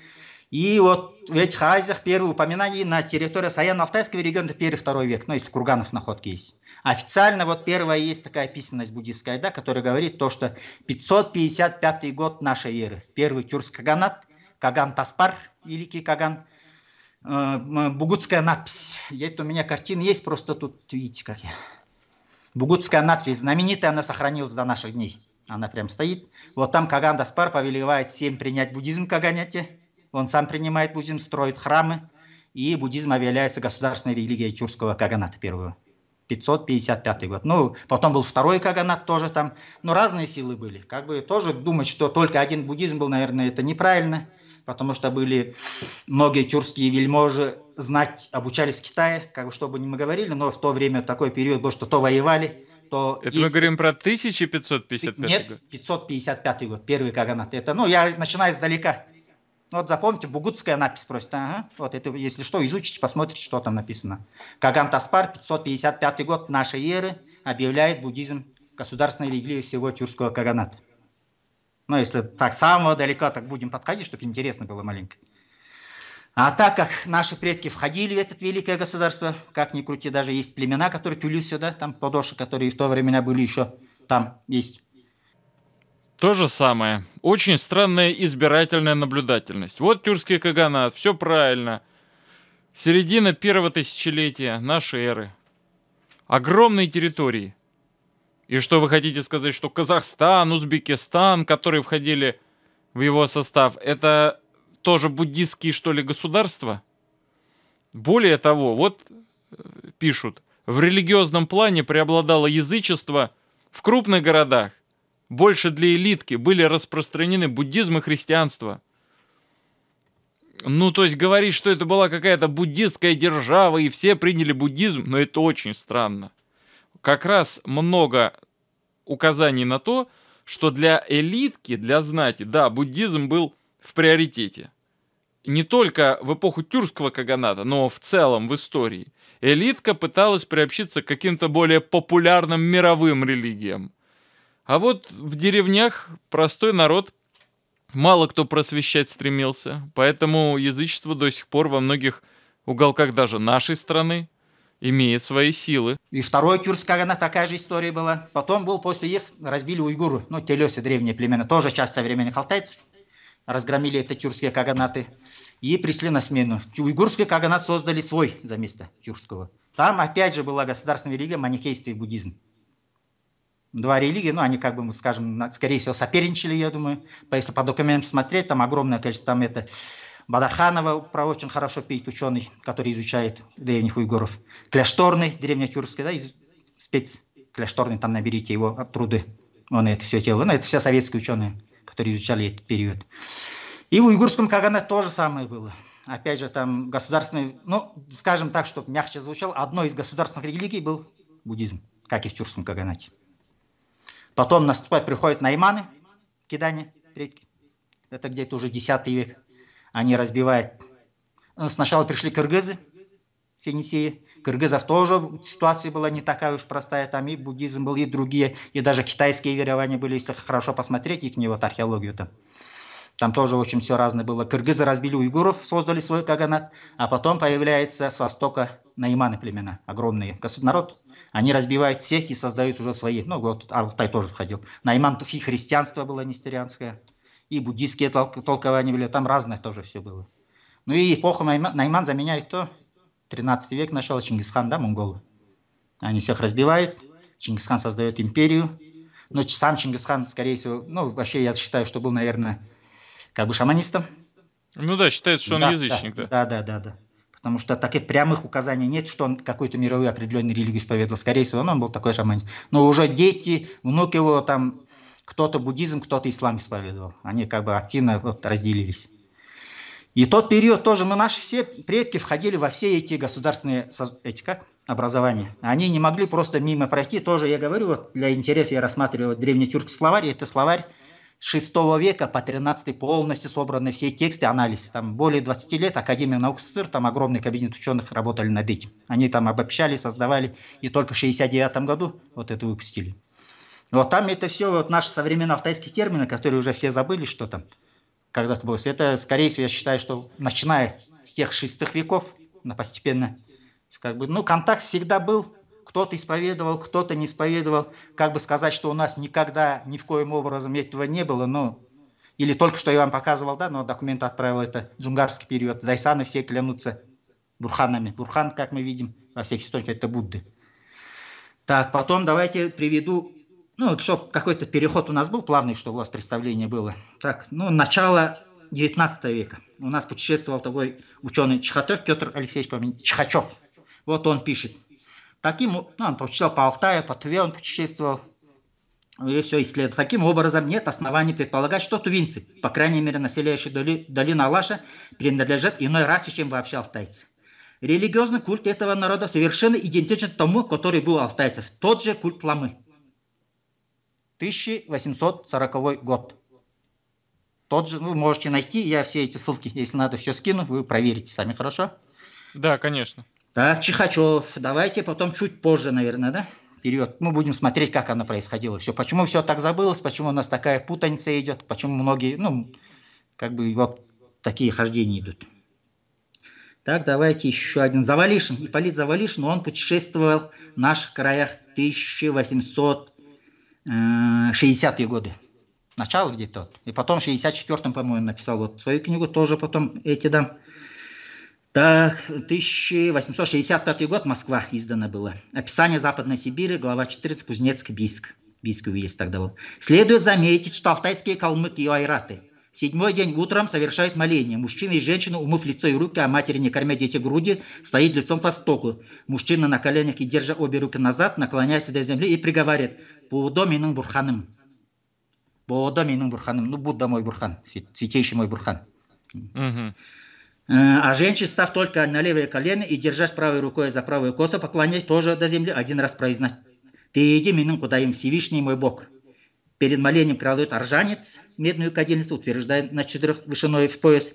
[SPEAKER 2] И вот в этих айзах первые упоминания на территории Саяно-Алтайского региона, это первый, второй век, ну, из Курганов находки есть. Официально вот первая есть такая письменность буддийская, да, которая говорит то, что 555 год нашей эры, первый тюркский каганат, Каган Таспар, великий Каган, а, бугутская надпись. Есть у меня картина есть, просто тут видите, как я. Бугутская надпись, знаменитая, она сохранилась до наших дней. Она прям стоит. Вот там Каган Даспар повелевает всем принять буддизм Каганяте. Он сам принимает буддизм, строит храмы. И буддизм объявляется государственной религией тюркского Каганата первого. 555 год. Ну, потом был второй Каганат тоже там. Но разные силы были. Как бы тоже думать, что только один буддизм был, наверное, это неправильно потому что были многие тюркские вельможи, знать, обучались в Китае, как бы что бы ни мы говорили, но в то время такой период был, что то воевали, то... Это есть... мы говорим про 1555 год? Нет, 555 год, первый Каганат. Это, ну, я начинаю издалека. Вот запомните, бугутская надпись просит. Ага. Вот это, если что, изучите, посмотрите, что там написано. Каган Таспар, 555 год нашей эры, объявляет буддизм государственной религией всего тюркского каганата. Ну, если так самого далека так будем подходить, чтобы интересно было маленько. А так как наши предки входили в это великое государство, как ни крути, даже есть племена, которые тюлюся, сюда, там подоши, которые в то время
[SPEAKER 1] были еще там есть. То же самое. Очень странная избирательная наблюдательность. Вот тюркский каганат, все правильно. Середина первого тысячелетия нашей эры. Огромные территории – и что вы хотите сказать, что Казахстан, Узбекистан, которые входили в его состав, это тоже буддистские, что ли, государства? Более того, вот э, пишут, в религиозном плане преобладало язычество в крупных городах. Больше для элитки были распространены буддизм и христианство. Ну, то есть говорить, что это была какая-то буддистская держава, и все приняли буддизм, но ну, это очень странно как раз много указаний на то, что для элитки, для знати, да, буддизм был в приоритете. Не только в эпоху тюркского каганата, но в целом в истории. Элитка пыталась приобщиться к каким-то более популярным мировым религиям. А вот в деревнях простой народ мало кто просвещать стремился, поэтому язычество до сих пор во многих уголках даже нашей страны имеет свои силы. И второй
[SPEAKER 2] Тюркская война такая же история была. Потом был после их разбили уйгуры, ну телесы древние племена, тоже часть современных алтайцев. Разгромили это тюркские каганаты и пришли на смену. Уйгурский каганат создали свой за место тюркского. Там опять же была государственная религия, манихейство и буддизм. Два религии, ну они как бы, скажем, скорее всего соперничали, я думаю. Если по документам смотреть, там огромное количество, там это Бадарханова про очень хорошо пить ученый, который изучает древних уйгуров. Кляшторный, деревня тюркская, да, из, спец Кляшторный, там наберите его труды. Он это все делал. Ну, это все советские ученые, которые изучали этот период. И в уйгурском Кагана то же самое было. Опять же, там государственный, ну, скажем так, чтобы мягче звучал, одной из государственных религий был буддизм, как и в тюркском Каганате. Потом наступает, приходят найманы, кидание, предки. Это где-то уже 10 век. Они разбивают. Сначала пришли кыргызы, Сенисеи. Кыргызов тоже ситуация была не такая уж простая. Там и буддизм был, и другие, и даже китайские верования были, если хорошо посмотреть их вот археологию там. Там тоже очень все разное было. Кыргызы разбили уйгуров, создали свой каганат, а потом появляется с востока наиманы племена, огромные народ. Они разбивают всех и создают уже свои. Ну, вот Алтай тоже входил. Найман, христианство было нестерианское и буддийские толк толкования были, там разное тоже все было. Ну и эпоху Найман, Найман заменяет то 13 век начало Чингисхан, да, монголы. Они всех разбивают, Чингисхан создает империю. Но сам Чингисхан, скорее всего, ну вообще я считаю, что был, наверное, как бы шаманистом.
[SPEAKER 1] Ну да, считается, что он да, язычник,
[SPEAKER 2] да. Да, да, да, да. Потому что таких прямых указаний нет, что он какую-то мировую определенную религию исповедовал. Скорее всего, он, ну, он был такой шаманист. Но уже дети, внук его там кто-то буддизм, кто-то ислам исповедовал. Они как бы активно вот разделились. И тот период тоже, мы ну, наши все предки входили во все эти государственные эти, как, образования. Они не могли просто мимо пройти. Тоже я говорю, вот для интереса я рассматриваю вот, древнетюркский словарь. Это словарь 6 века по 13 полностью собраны все тексты, анализ. Там более 20 лет Академия наук СССР, там огромный кабинет ученых работали над этим. Они там обобщали, создавали, и только в 69 году вот это выпустили. Вот там это все вот наши современно тайские термины, которые уже все забыли, что там когда-то было. Это, скорее всего, я считаю, что начиная с тех шестых веков, на постепенно, как бы, ну, контакт всегда был, кто-то исповедовал, кто-то не исповедовал. Как бы сказать, что у нас никогда ни в коем образом этого не было, но или только что я вам показывал, да, но документ отправил, это джунгарский период. Зайсаны все клянутся бурханами. Бурхан, как мы видим, во всех источниках, это Будды. Так, потом давайте приведу ну, вот, чтобы какой-то переход у нас был плавный, чтобы у вас представление было. Так, ну, начало 19 века. У нас путешествовал такой ученый Чехотов Петр Алексеевич помните? Чехачев. Вот он пишет. Таким, ну, он путешествовал по Алтаю, по Туве он путешествовал. И все исследовал. Таким образом, нет оснований предполагать, что тувинцы, по крайней мере, населяющие доли, долину Алаша, принадлежат иной расе, чем вообще алтайцы. Религиозный культ этого народа совершенно идентичен тому, который был у алтайцев. Тот же культ ламы. 1840 год. Тот же, вы можете найти, я все эти ссылки, если надо, все скину, вы проверите сами, хорошо?
[SPEAKER 1] Да, конечно.
[SPEAKER 2] Так, Чихачев, давайте потом чуть позже, наверное, да? Период. Мы будем смотреть, как она происходила. Все, почему все так забылось, почему у нас такая путаница идет, почему многие, ну, как бы вот такие хождения идут. Так, давайте еще один. Завалишин, Ипполит Завалишин, он путешествовал в наших краях 1800 60-е э, годы. Начало где-то. И потом в 64-м, по-моему, написал вот свою книгу, тоже потом эти да. Так, 1865 год, Москва издана была. Описание Западной Сибири, глава 14, Кузнецк, Бийск. Бийский уезд тогда был. Следует заметить, что алтайские калмыки и айраты – Седьмой день утром совершает моление. Мужчина и женщина, умыв лицо и руки, а матери не кормя дети груди, стоит лицом к востоку. Мужчина на коленях и держа обе руки назад, наклоняется до земли и приговаривает «Будо менің бурханым». Будо менің бурханым. Ну, Будда мой бурхан, святейший мой бурхан. Э, а женщина, став только на левое колено и держась правой рукой за правую косу, поклоняясь тоже до земли, один раз произносит «Ты иди, минун, куда им Всевышний мой Бог». Перед молением крадут аржанец, медную кадильницу, утверждает на четырех вышиной в пояс.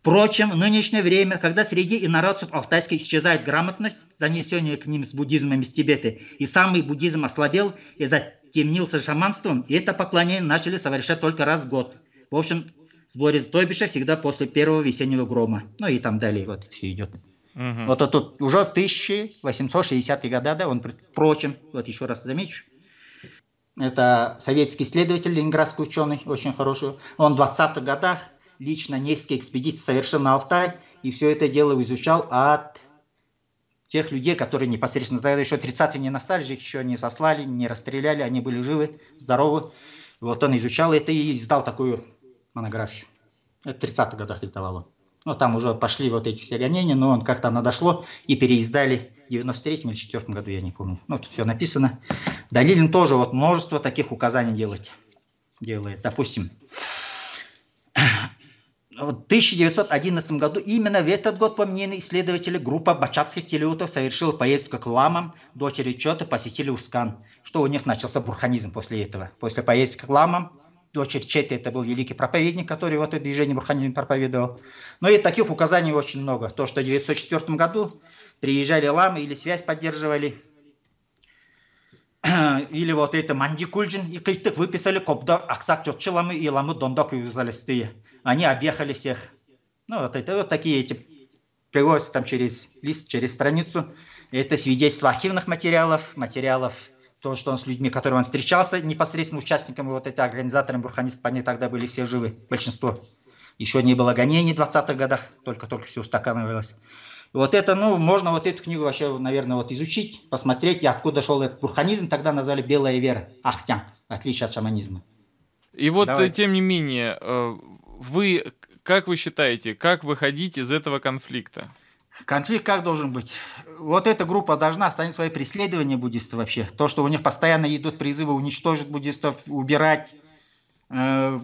[SPEAKER 2] Впрочем, в нынешнее время, когда среди инородцев алтайских исчезает грамотность, занесенная к ним с буддизмом из Тибета, и самый буддизм ослабел и затемнился шаманством, и это поклонение начали совершать только раз в год. В общем, сборе стойбища всегда после первого весеннего грома. Ну и там далее вот все идет. Угу. Вот а тут уже 1860-е годы, да, он, впрочем, вот еще раз замечу, это советский исследователь, ленинградский ученый, очень хороший. Он в 20-х годах лично несколько экспедиций совершил на Алтай, и все это дело изучал от тех людей, которые непосредственно тогда еще 30-е не настали, их еще не сослали, не расстреляли, они были живы, здоровы. И вот он изучал это и издал такую монографию. Это в 30-х годах издавал он. Ну, там уже пошли вот эти все гонения, но он как-то надошло и переиздали 93 или 4 году, я не помню. Ну, тут все написано. Далилин тоже вот множество таких указаний делает. делает. Допустим, в 1911 году, именно в этот год, по мнению исследователей, группа бачатских телеутов совершила поездку к ламам, дочери Чота посетили Ускан, что у них начался бурханизм после этого. После поездки к ламам, дочери Чета, это был великий проповедник, который в это движение бурханизм проповедовал. Но ну, и таких указаний очень много. То, что в 1904 году приезжали ламы или связь поддерживали. или вот это Мандикульджин и Кайтык выписали копда Аксак Чотчи и ламы Дондок Юзалистые. Они объехали всех. Ну вот это вот такие эти привозятся там через лист, через страницу. Это свидетельство архивных материалов, материалов то, что он с людьми, которые он встречался, непосредственно участниками, вот это организаторами бурханистов, они тогда были все живы, большинство. Еще не было гонений в 20-х годах, только-только все устаканивалось. И вот это, ну, можно вот эту книгу вообще, наверное, вот изучить, посмотреть, откуда шел этот бурханизм. Тогда назвали «Белая вера», ахтян, отличие от шаманизма.
[SPEAKER 1] И вот, э, Давайте. тем не менее, э, вы, как вы считаете, как выходить из этого конфликта?
[SPEAKER 2] Конфликт как должен быть? Вот эта группа должна остановить свои преследования буддистов вообще. То, что у них постоянно идут призывы уничтожить буддистов, убирать, э,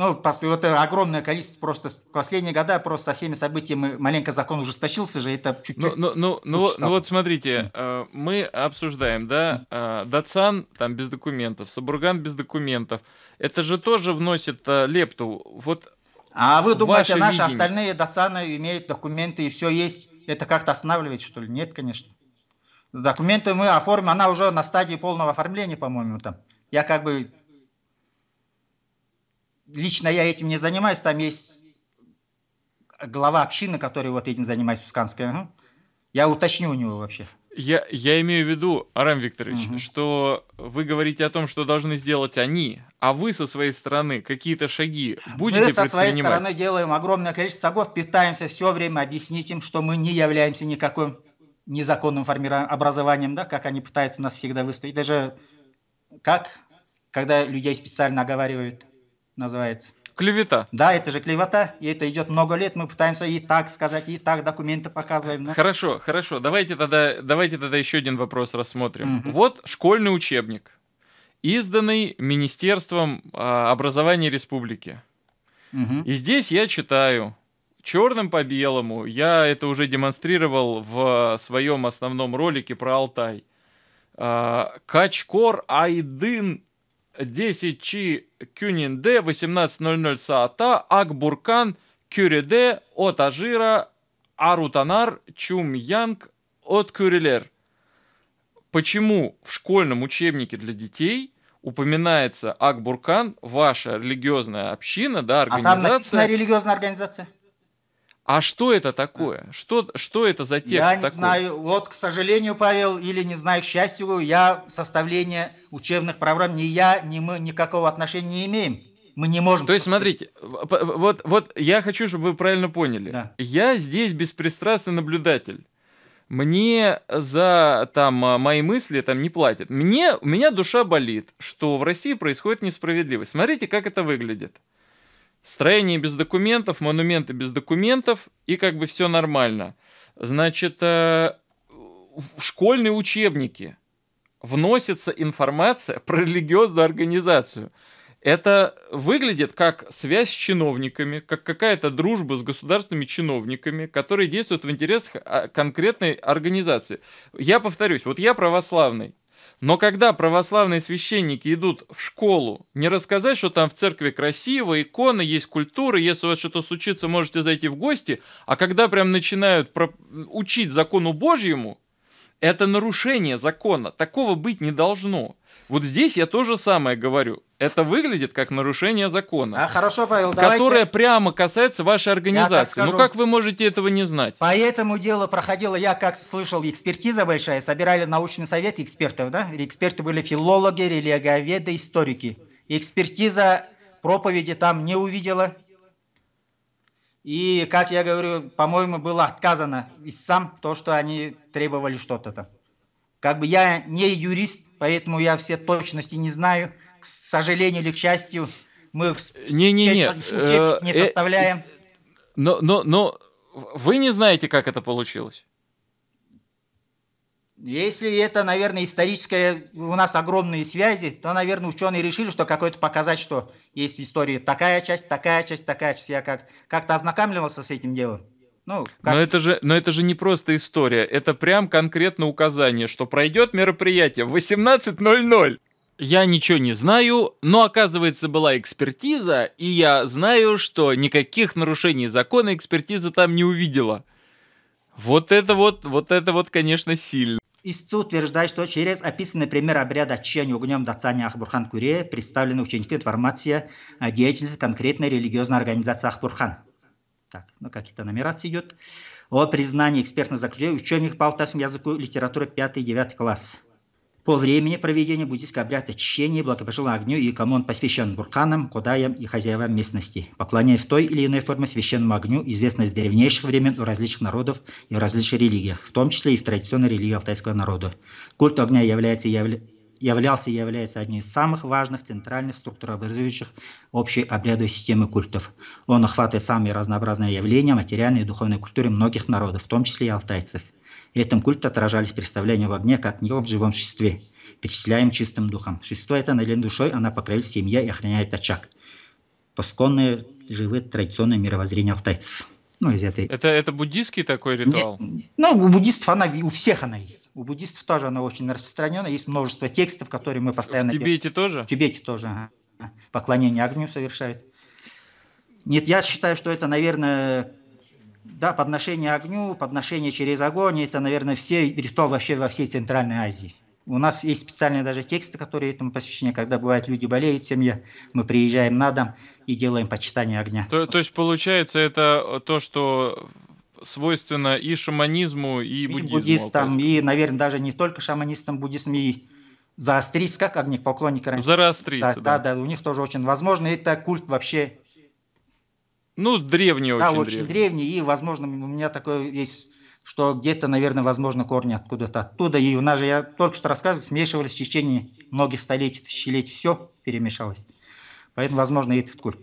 [SPEAKER 2] ну, после вот огромное количество просто в последние года просто со всеми событиями маленько закон ужесточился же, это чуть-чуть. Ну, ну, ну, ну, ну вот
[SPEAKER 1] смотрите, э, мы обсуждаем, да, э, Датсан там без документов, Сабурган без документов. Это же тоже вносит э, лепту. Вот а вы думаете, наши видение? остальные
[SPEAKER 2] Датсаны имеют документы и все есть? Это как-то останавливает, что ли? Нет, конечно. Документы мы оформим, она уже на стадии полного оформления, по-моему, там. Я как бы лично я этим не занимаюсь, там есть глава общины, который вот этим занимается, Усканская. Я уточню у него вообще.
[SPEAKER 1] Я, я имею в виду, Арам Викторович, угу. что вы говорите о том, что должны сделать они, а вы со своей стороны какие-то шаги будете Мы со своей стороны
[SPEAKER 2] делаем огромное количество шагов, питаемся все время объяснить им, что мы не являемся никаким незаконным образованием, да, как они пытаются нас всегда выставить. Даже как, когда людей специально оговаривают называется. Клевета. Да, это же клевета, и это идет много лет, мы пытаемся и так сказать, и так документы показываем. Но...
[SPEAKER 1] Хорошо, хорошо, давайте тогда, давайте тогда еще один вопрос рассмотрим. Угу. Вот школьный учебник, изданный Министерством а, образования республики. Угу. И здесь я читаю черным по белому, я это уже демонстрировал в своем основном ролике про Алтай. А, Качкор Айдын 10Чи Кюнинде, 18.00 Саата, Акбуркан, Кюриде, Отажира, Арутанар, Чумьянг, от Кюрилер. Почему в школьном учебнике для детей упоминается Акбуркан, ваша религиозная община, да, организация? А там написано
[SPEAKER 2] религиозная организация?
[SPEAKER 1] А что это такое? Что, что это за текст Я не такой? знаю.
[SPEAKER 2] Вот, к сожалению, Павел, или не знаю, к счастью, я составление учебных программ, ни я, ни мы
[SPEAKER 1] никакого отношения не имеем. Мы не можем. То есть, смотрите, вот, вот я хочу, чтобы вы правильно поняли. Да. Я здесь беспристрастный наблюдатель мне за там а, мои мысли там не платят. Мне, у меня душа болит, что в России происходит несправедливость. Смотрите, как это выглядит. Строение без документов, монументы без документов, и как бы все нормально. Значит, э, в школьные учебники вносится информация про религиозную организацию. Это выглядит как связь с чиновниками, как какая-то дружба с государственными чиновниками, которые действуют в интересах а, конкретной организации. Я повторюсь, вот я православный, но когда православные священники идут в школу, не рассказать, что там в церкви красиво, иконы, есть культура, если у вас что-то случится, можете зайти в гости, а когда прям начинают про... учить закону Божьему, это нарушение закона, такого быть не должно. Вот здесь я то же самое говорю. Это выглядит как нарушение закона. А
[SPEAKER 2] хорошо, Павел, давайте... Которое
[SPEAKER 1] прямо касается вашей организации. Как ну как вы можете этого не знать?
[SPEAKER 2] По этому делу проходила, я как слышал, экспертиза большая. Собирали научный совет экспертов, да? Эксперты были филологи, религиоведы, историки. Экспертиза проповеди там не увидела. И, как я говорю, по-моему, было отказано и сам то, что они требовали что-то там. Как бы я не юрист, поэтому я все точности не знаю. К сожалению или к счастью,
[SPEAKER 1] мы не, не, не, э, не,
[SPEAKER 2] э, составляем.
[SPEAKER 1] Но, но, но вы не знаете, как это получилось?
[SPEAKER 2] Если это, наверное, историческое, у нас огромные связи, то, наверное, ученые решили, что какое то показать, что есть история такая часть, такая часть, такая часть. Я как, как-то ознакомливался с этим делом. Ну, как...
[SPEAKER 1] но, это же, но это же не просто история, это прям конкретно указание, что пройдет мероприятие в 18.00. Я ничего не знаю, но оказывается была экспертиза, и я знаю, что никаких нарушений закона экспертиза там не увидела. Вот это вот, вот это вот, конечно, сильно.
[SPEAKER 2] Истцы утверждает, что через описанный пример обряда чтения огнем Дацани Ахбурхан Куре представлена ученику информация о деятельности конкретной религиозной организации Ахбурхан так, ну, какие-то нумерация идет, о признании экспертных заключений учебников по алтайскому языку литературы 5-9 класс. По времени проведения буддийского обряда чтения благопожила огню и кому он посвящен бурканам, кудаям и хозяевам местности, поклонение в той или иной форме священному огню, известно с древнейших времен у различных народов и в различных религиях, в том числе и в традиционной религии алтайского народа. Культ огня является является являлся и является одним из самых важных центральных структурообразующих общей обрядовой системы культов. Он охватывает самые разнообразные явления материальной и духовной культуры многих народов, в том числе и алтайцев. В этом культе отражались представления в огне как неком живом существе, перечисляем чистым духом. Существо это наделено душой, она покрыла семья и охраняет очаг. Посконные живые традиционные мировоззрения алтайцев. Ну, из этой...
[SPEAKER 1] Это, это буддийский такой ритуал? Не, ну,
[SPEAKER 2] у буддистов она, у всех она есть. У буддистов тоже она очень распространена. Есть множество текстов, которые мы постоянно... В Тибете пер... тоже? В Тибете тоже. Ага. Поклонение огню совершают. Нет, я считаю, что это, наверное, да, подношение огню, подношение через огонь, это, наверное, все ритуал вообще во всей Центральной Азии. У нас есть специальные даже тексты, которые этому посвящены, когда бывают люди болеют, семья, мы приезжаем на дом и делаем почитание огня.
[SPEAKER 1] То, то есть получается это то, что свойственно и шаманизму, и, и буддизму. буддистам,
[SPEAKER 2] и, наверное, даже не только шаманистам, буддистам, и заостриться, как огни поклонники раньше.
[SPEAKER 1] Заостриться, да,
[SPEAKER 2] да. Да, у них тоже очень возможно. Это культ вообще...
[SPEAKER 1] Ну, древний да, очень. Да, очень
[SPEAKER 2] древний. И, возможно, у меня такое есть, что где-то, наверное, возможно, корни откуда-то оттуда. И у нас же, я только что рассказывал, смешивались в течение многих столетий, тысячелетий. Все перемешалось. Поэтому, возможно, и этот культ.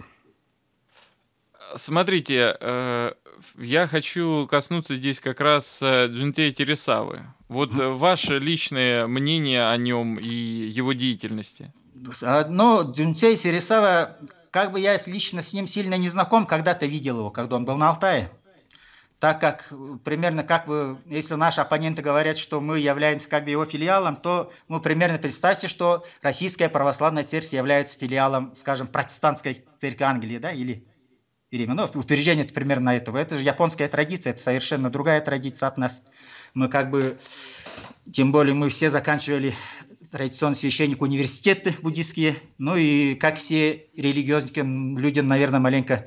[SPEAKER 1] Смотрите, э, я хочу коснуться здесь как раз э, Дзюнтея Тересавы. Вот э, ваше личное мнение о нем и его деятельности.
[SPEAKER 2] А, ну, Джунтей Тересава, как бы я лично с ним сильно не знаком, когда-то видел его, когда он был на Алтае. Так как примерно как бы, если наши оппоненты говорят, что мы являемся как бы его филиалом, то ну, примерно представьте, что Российская Православная Церковь является филиалом, скажем, протестантской церкви Англии, да, или Время. Ну Утверждение это примерно этого. Это же японская традиция, это совершенно другая традиция от нас. Мы как бы, тем более мы все заканчивали традиционный священник университеты буддийские, ну и как все религиозные люди, наверное, маленько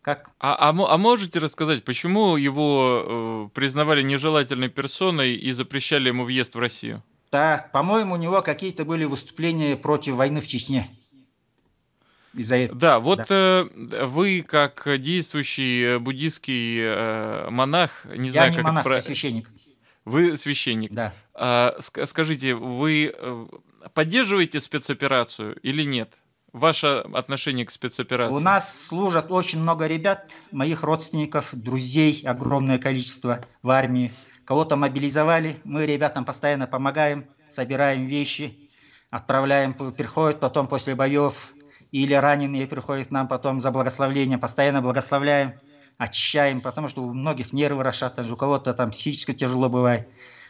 [SPEAKER 1] как? А, а, а можете рассказать, почему его э, признавали нежелательной персоной и запрещали ему въезд в Россию?
[SPEAKER 2] Так, по-моему, у него какие-то были выступления против войны в Чечне из-за этого. Да, вот да.
[SPEAKER 1] Э, вы как действующий э, буддийский э, монах, не Я знаю, не как монах, это... Я священник. Вы священник. Да. А, скажите, вы поддерживаете спецоперацию или нет? Ваше отношение к спецоперации? У нас
[SPEAKER 2] служат очень много ребят, моих родственников, друзей, огромное количество в армии. Кого-то мобилизовали, мы ребятам постоянно помогаем, собираем вещи, отправляем, приходят потом после боев или раненые приходят к нам потом за благословлением, постоянно благословляем, очищаем, потому что у многих нервы расшатаны, у кого-то там психически тяжело бывает.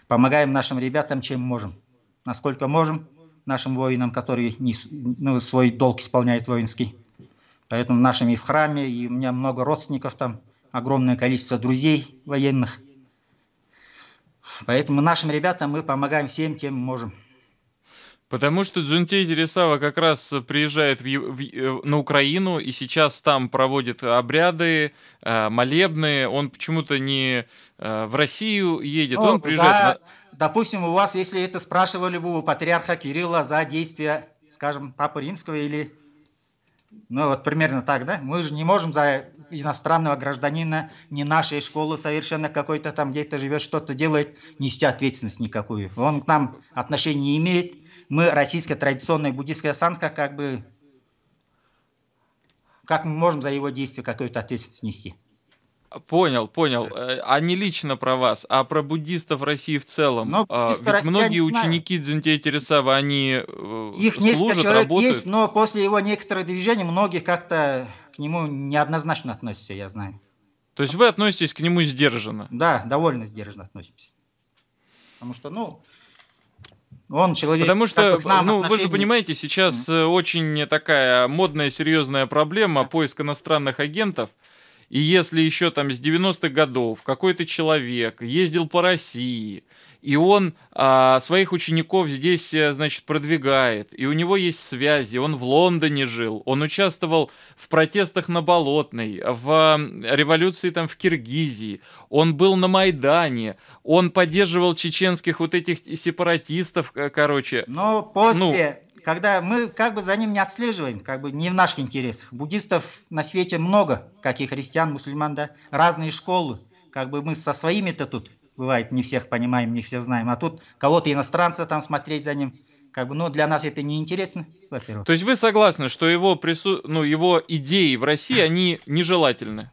[SPEAKER 2] Помогаем нашим ребятам, чем можем, насколько можем, нашим воинам, которые не, ну, свой долг исполняют воинский. Поэтому нашими в храме, и у меня много родственников там, огромное количество друзей военных. Поэтому нашим ребятам мы помогаем всем, чем можем.
[SPEAKER 1] Потому что Дзюнтей Дересава как раз э, приезжает в, в, э, на Украину и сейчас там проводит обряды, э, молебные. Он почему-то не э, в Россию едет, ну, он приезжает... За,
[SPEAKER 2] на... Допустим, у вас, если это спрашивали бы у патриарха Кирилла за действия, скажем, Папы Римского или... Ну вот примерно так, да? Мы же не можем за иностранного гражданина, не нашей школы совершенно какой-то там где-то живет, что-то делает, нести ответственность никакую. Он к нам отношения не имеет. Мы, российская традиционная буддийская санка, как бы, как мы можем за его действия какую-то ответственность нести?
[SPEAKER 1] Понял, понял. Э, а не лично про вас, а про буддистов России в целом. Но а, ведь многие ученики Дзюнтей Тересава, они э, Их служат, несколько человек работают. есть,
[SPEAKER 2] но после его некоторых движений многие как-то к нему неоднозначно относится, я знаю.
[SPEAKER 1] То есть вы относитесь к нему сдержанно? Да, довольно сдержанно относимся.
[SPEAKER 2] Потому что, ну, он человек. Потому что, нам, ну, отношений... вы же
[SPEAKER 1] понимаете, сейчас mm. очень такая модная, серьезная проблема поиск иностранных агентов. И если еще там с 90-х годов какой-то человек ездил по России, и он а, своих учеников здесь, э, значит, продвигает, и у него есть связи, он в Лондоне жил, он участвовал в протестах на Болотной, в революции там в Киргизии, он был на Майдане, он поддерживал чеченских вот этих сепаратистов, короче. Но
[SPEAKER 2] после, ну, когда мы как бы за ним не отслеживаем, как бы не в наших интересах. Буддистов на свете много, как и христиан, мусульман, да, разные школы. Как бы мы со своими-то тут бывает, не всех понимаем, не все знаем. А тут кого-то иностранца там смотреть за ним, как бы, ну, для нас это неинтересно,
[SPEAKER 1] во-первых. То есть вы согласны, что его, прису... ну, его идеи в России, они нежелательны?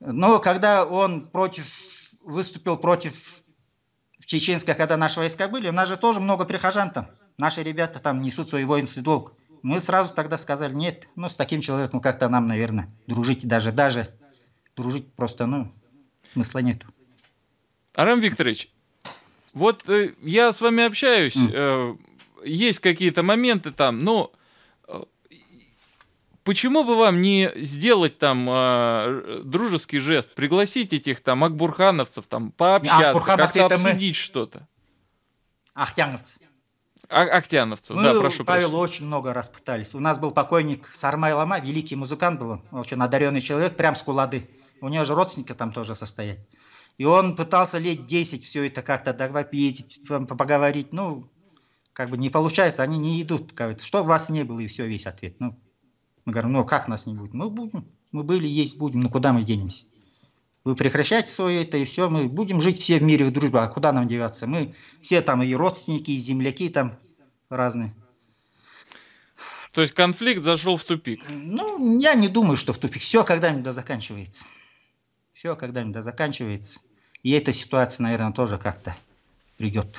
[SPEAKER 2] Но когда он против, выступил против в Чеченской, когда наши войска были, у нас же тоже много прихожан там. Наши ребята там несут свой воинский долг. Мы сразу тогда сказали, нет, ну, с таким человеком как-то нам, наверное, дружить даже, даже, дружить просто, ну, смысла нету.
[SPEAKER 1] Арам Викторович, вот э, я с вами общаюсь, э, есть какие-то моменты там, но ну, э, почему бы вам не сделать там э, дружеский жест, пригласить этих там акбурхановцев там пообщаться, а, как-то обсудить а, мы... что-то?
[SPEAKER 2] Ахтяновцы.
[SPEAKER 1] А Актяновцев, да, прошу Павел,
[SPEAKER 2] прощения. очень много раз пытались. У нас был покойник Сармай Лама, великий музыкант был, очень одаренный человек, прям с кулады. У него же родственники там тоже состоять. И он пытался лет 10 все это как-то дорвать, поговорить. Ну, как бы не получается, они не идут. Говорят, что у вас не было, и все, весь ответ. Ну, мы говорим, ну а как нас не будет? Мы будем, мы были, есть, будем, ну куда мы денемся? Вы прекращайте свое это, и все, мы будем жить все в мире, в дружбе, а куда нам деваться? Мы все там и родственники, и земляки там разные.
[SPEAKER 1] То есть конфликт зашел в тупик?
[SPEAKER 2] Ну, я не думаю, что в тупик. Все когда-нибудь заканчивается все когда-нибудь да заканчивается. И эта ситуация, наверное, тоже как-то придет.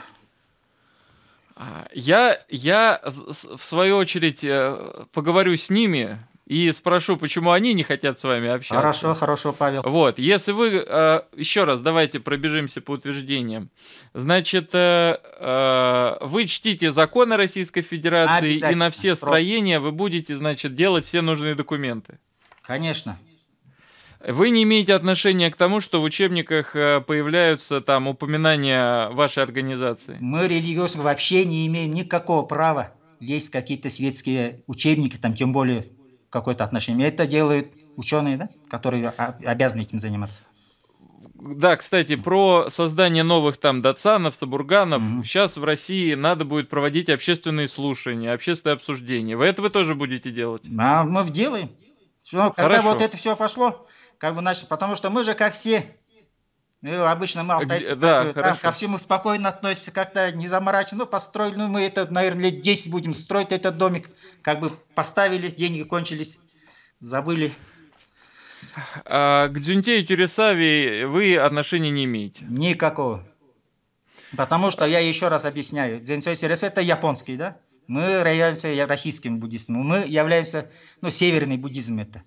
[SPEAKER 1] А, я, я, в свою очередь, э, поговорю с ними, и спрошу, почему они не хотят с вами общаться. Хорошо, хорошо, Павел. Вот, если вы... Э, еще раз, давайте пробежимся по утверждениям. Значит, э, вы чтите законы Российской Федерации, и на все строения вы будете, значит, делать все нужные документы. Конечно. Вы не имеете отношения к тому, что в учебниках э, появляются там упоминания вашей организации?
[SPEAKER 2] Мы религиозно вообще не имеем никакого права лезть в какие-то светские учебники, там тем более какое-то отношение. Это делают ученые, да, которые обязаны этим заниматься.
[SPEAKER 1] Да, кстати, про создание новых там датсанов, сабурганов. Mm-hmm. Сейчас в России надо будет проводить общественные слушания, общественное обсуждение. Вы это вы тоже будете делать? А мы в делаем.
[SPEAKER 2] Все, когда вот это все пошло, как бы начали, потому что мы же, как все, ну, обычно мы алтайцы, да, э, там, ко всему спокойно относимся, как-то не заморачиваем, ну, построили, ну, мы это, наверное, лет 10 будем строить этот домик, как бы поставили, деньги кончились, забыли.
[SPEAKER 1] А к Дзюнте и Тюресави вы отношения не имеете?
[SPEAKER 2] Никакого. Потому что я еще раз объясняю, Дзюнте и Тюресави это японский, да? Мы являемся российским буддизмом, мы являемся, ну, северный буддизм это.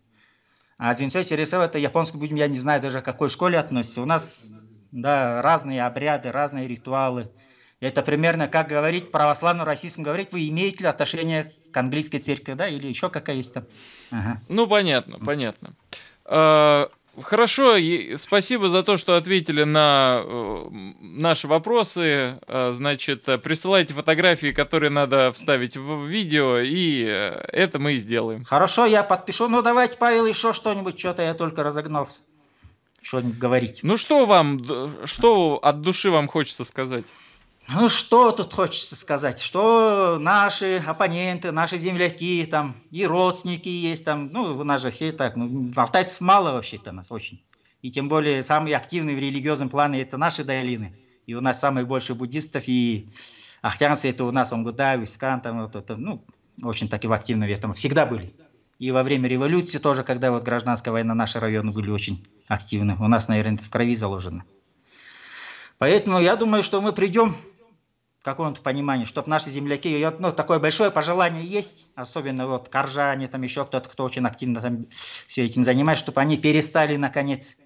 [SPEAKER 2] А дзинсё чересо это японский будем, я не знаю даже к какой школе относится. У нас да, разные обряды, разные ритуалы. Это примерно как говорить православным российским, говорить, вы имеете ли отношение
[SPEAKER 1] к английской церкви, да, или еще какая есть там. Ага. Ну, понятно, понятно. А, Хорошо, спасибо за то, что ответили на э, наши вопросы. Э, значит, э, присылайте фотографии, которые надо вставить в видео, и это мы и сделаем. Хорошо,
[SPEAKER 2] я подпишу. Ну, давайте, Павел, еще что-нибудь, что-то я только разогнался. Что-нибудь говорить. Ну, что вам, что от души вам хочется сказать? Ну, что тут хочется сказать, что наши оппоненты, наши земляки, там, и родственники есть, там, ну, у нас же все так, ну, алтайцев мало вообще-то нас очень. И тем более самые активные в религиозном плане это наши долины. И у нас самые больше буддистов, и ахтянцы это у нас, Онгуда, Вискан, там, вот это, ну, очень таки активно в этом всегда были. И во время революции тоже, когда вот гражданская война, наши районы были очень активны. У нас, наверное, это в крови заложено. Поэтому я думаю, что мы придем в каком-то понимании, чтобы наши земляки, ну, такое большое пожелание есть, особенно вот Коржане, там еще кто-то, кто очень активно там все этим занимается, чтобы они перестали, наконец,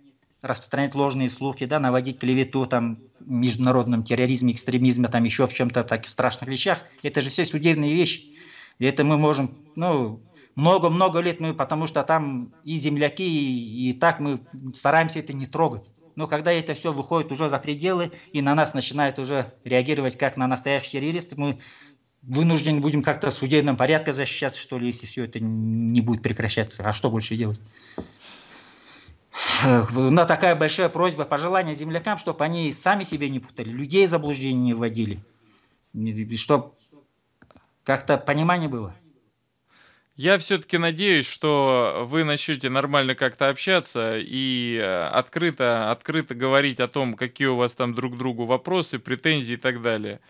[SPEAKER 2] распространять ложные слухи, да, наводить клевету там международном терроризме, экстремизме, там еще в чем-то таких страшных вещах. Это же все судебные вещи. И это мы можем, ну, много-много лет мы, потому что там и земляки, и, и так мы стараемся это не трогать но когда это все выходит уже за пределы и на нас начинает уже реагировать как на настоящих террористов, мы вынуждены будем как-то в судебном порядке защищаться, что ли, если все это не будет прекращаться. А что больше делать? Но такая большая просьба, пожелание землякам, чтобы они сами себе не путали, людей в заблуждение не вводили, чтобы как-то понимание
[SPEAKER 1] было. Я все-таки надеюсь, что вы начнете нормально как-то общаться и э, открыто, открыто говорить о том, какие у вас там друг другу вопросы, претензии и так далее.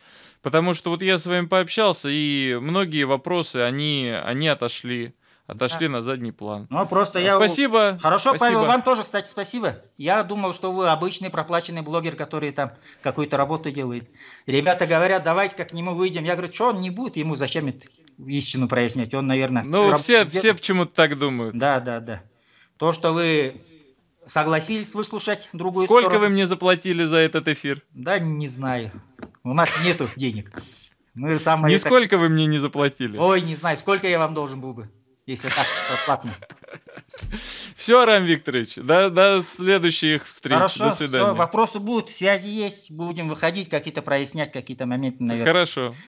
[SPEAKER 1] Потому что вот я с вами пообщался, и многие вопросы, они, они отошли, отошли да. на задний план. Ну, просто я... Спасибо. Хорошо, спасибо. Павел, вам
[SPEAKER 2] тоже, кстати, спасибо. Я думал, что вы обычный проплаченный блогер, который там какую-то работу делает. Ребята говорят, давайте как к нему выйдем. Я говорю, что он не будет, ему зачем это? истину прояснять. Он, наверное... Ну, раб... все, все почему-то так думают. Да, да, да. То, что вы согласились выслушать другую Сколько сторону... вы мне заплатили за этот эфир? Да, не знаю. У нас нету денег. Мы самые... Нисколько так... вы мне не заплатили? Ой, не знаю, сколько я вам должен был бы, если так, платно.
[SPEAKER 1] Все, Рам Викторович, до, до следующих встреч. Хорошо, до свидания. Все,
[SPEAKER 2] вопросы будут, связи есть, будем выходить, какие-то прояснять, какие-то моменты, наверное.
[SPEAKER 1] Хорошо.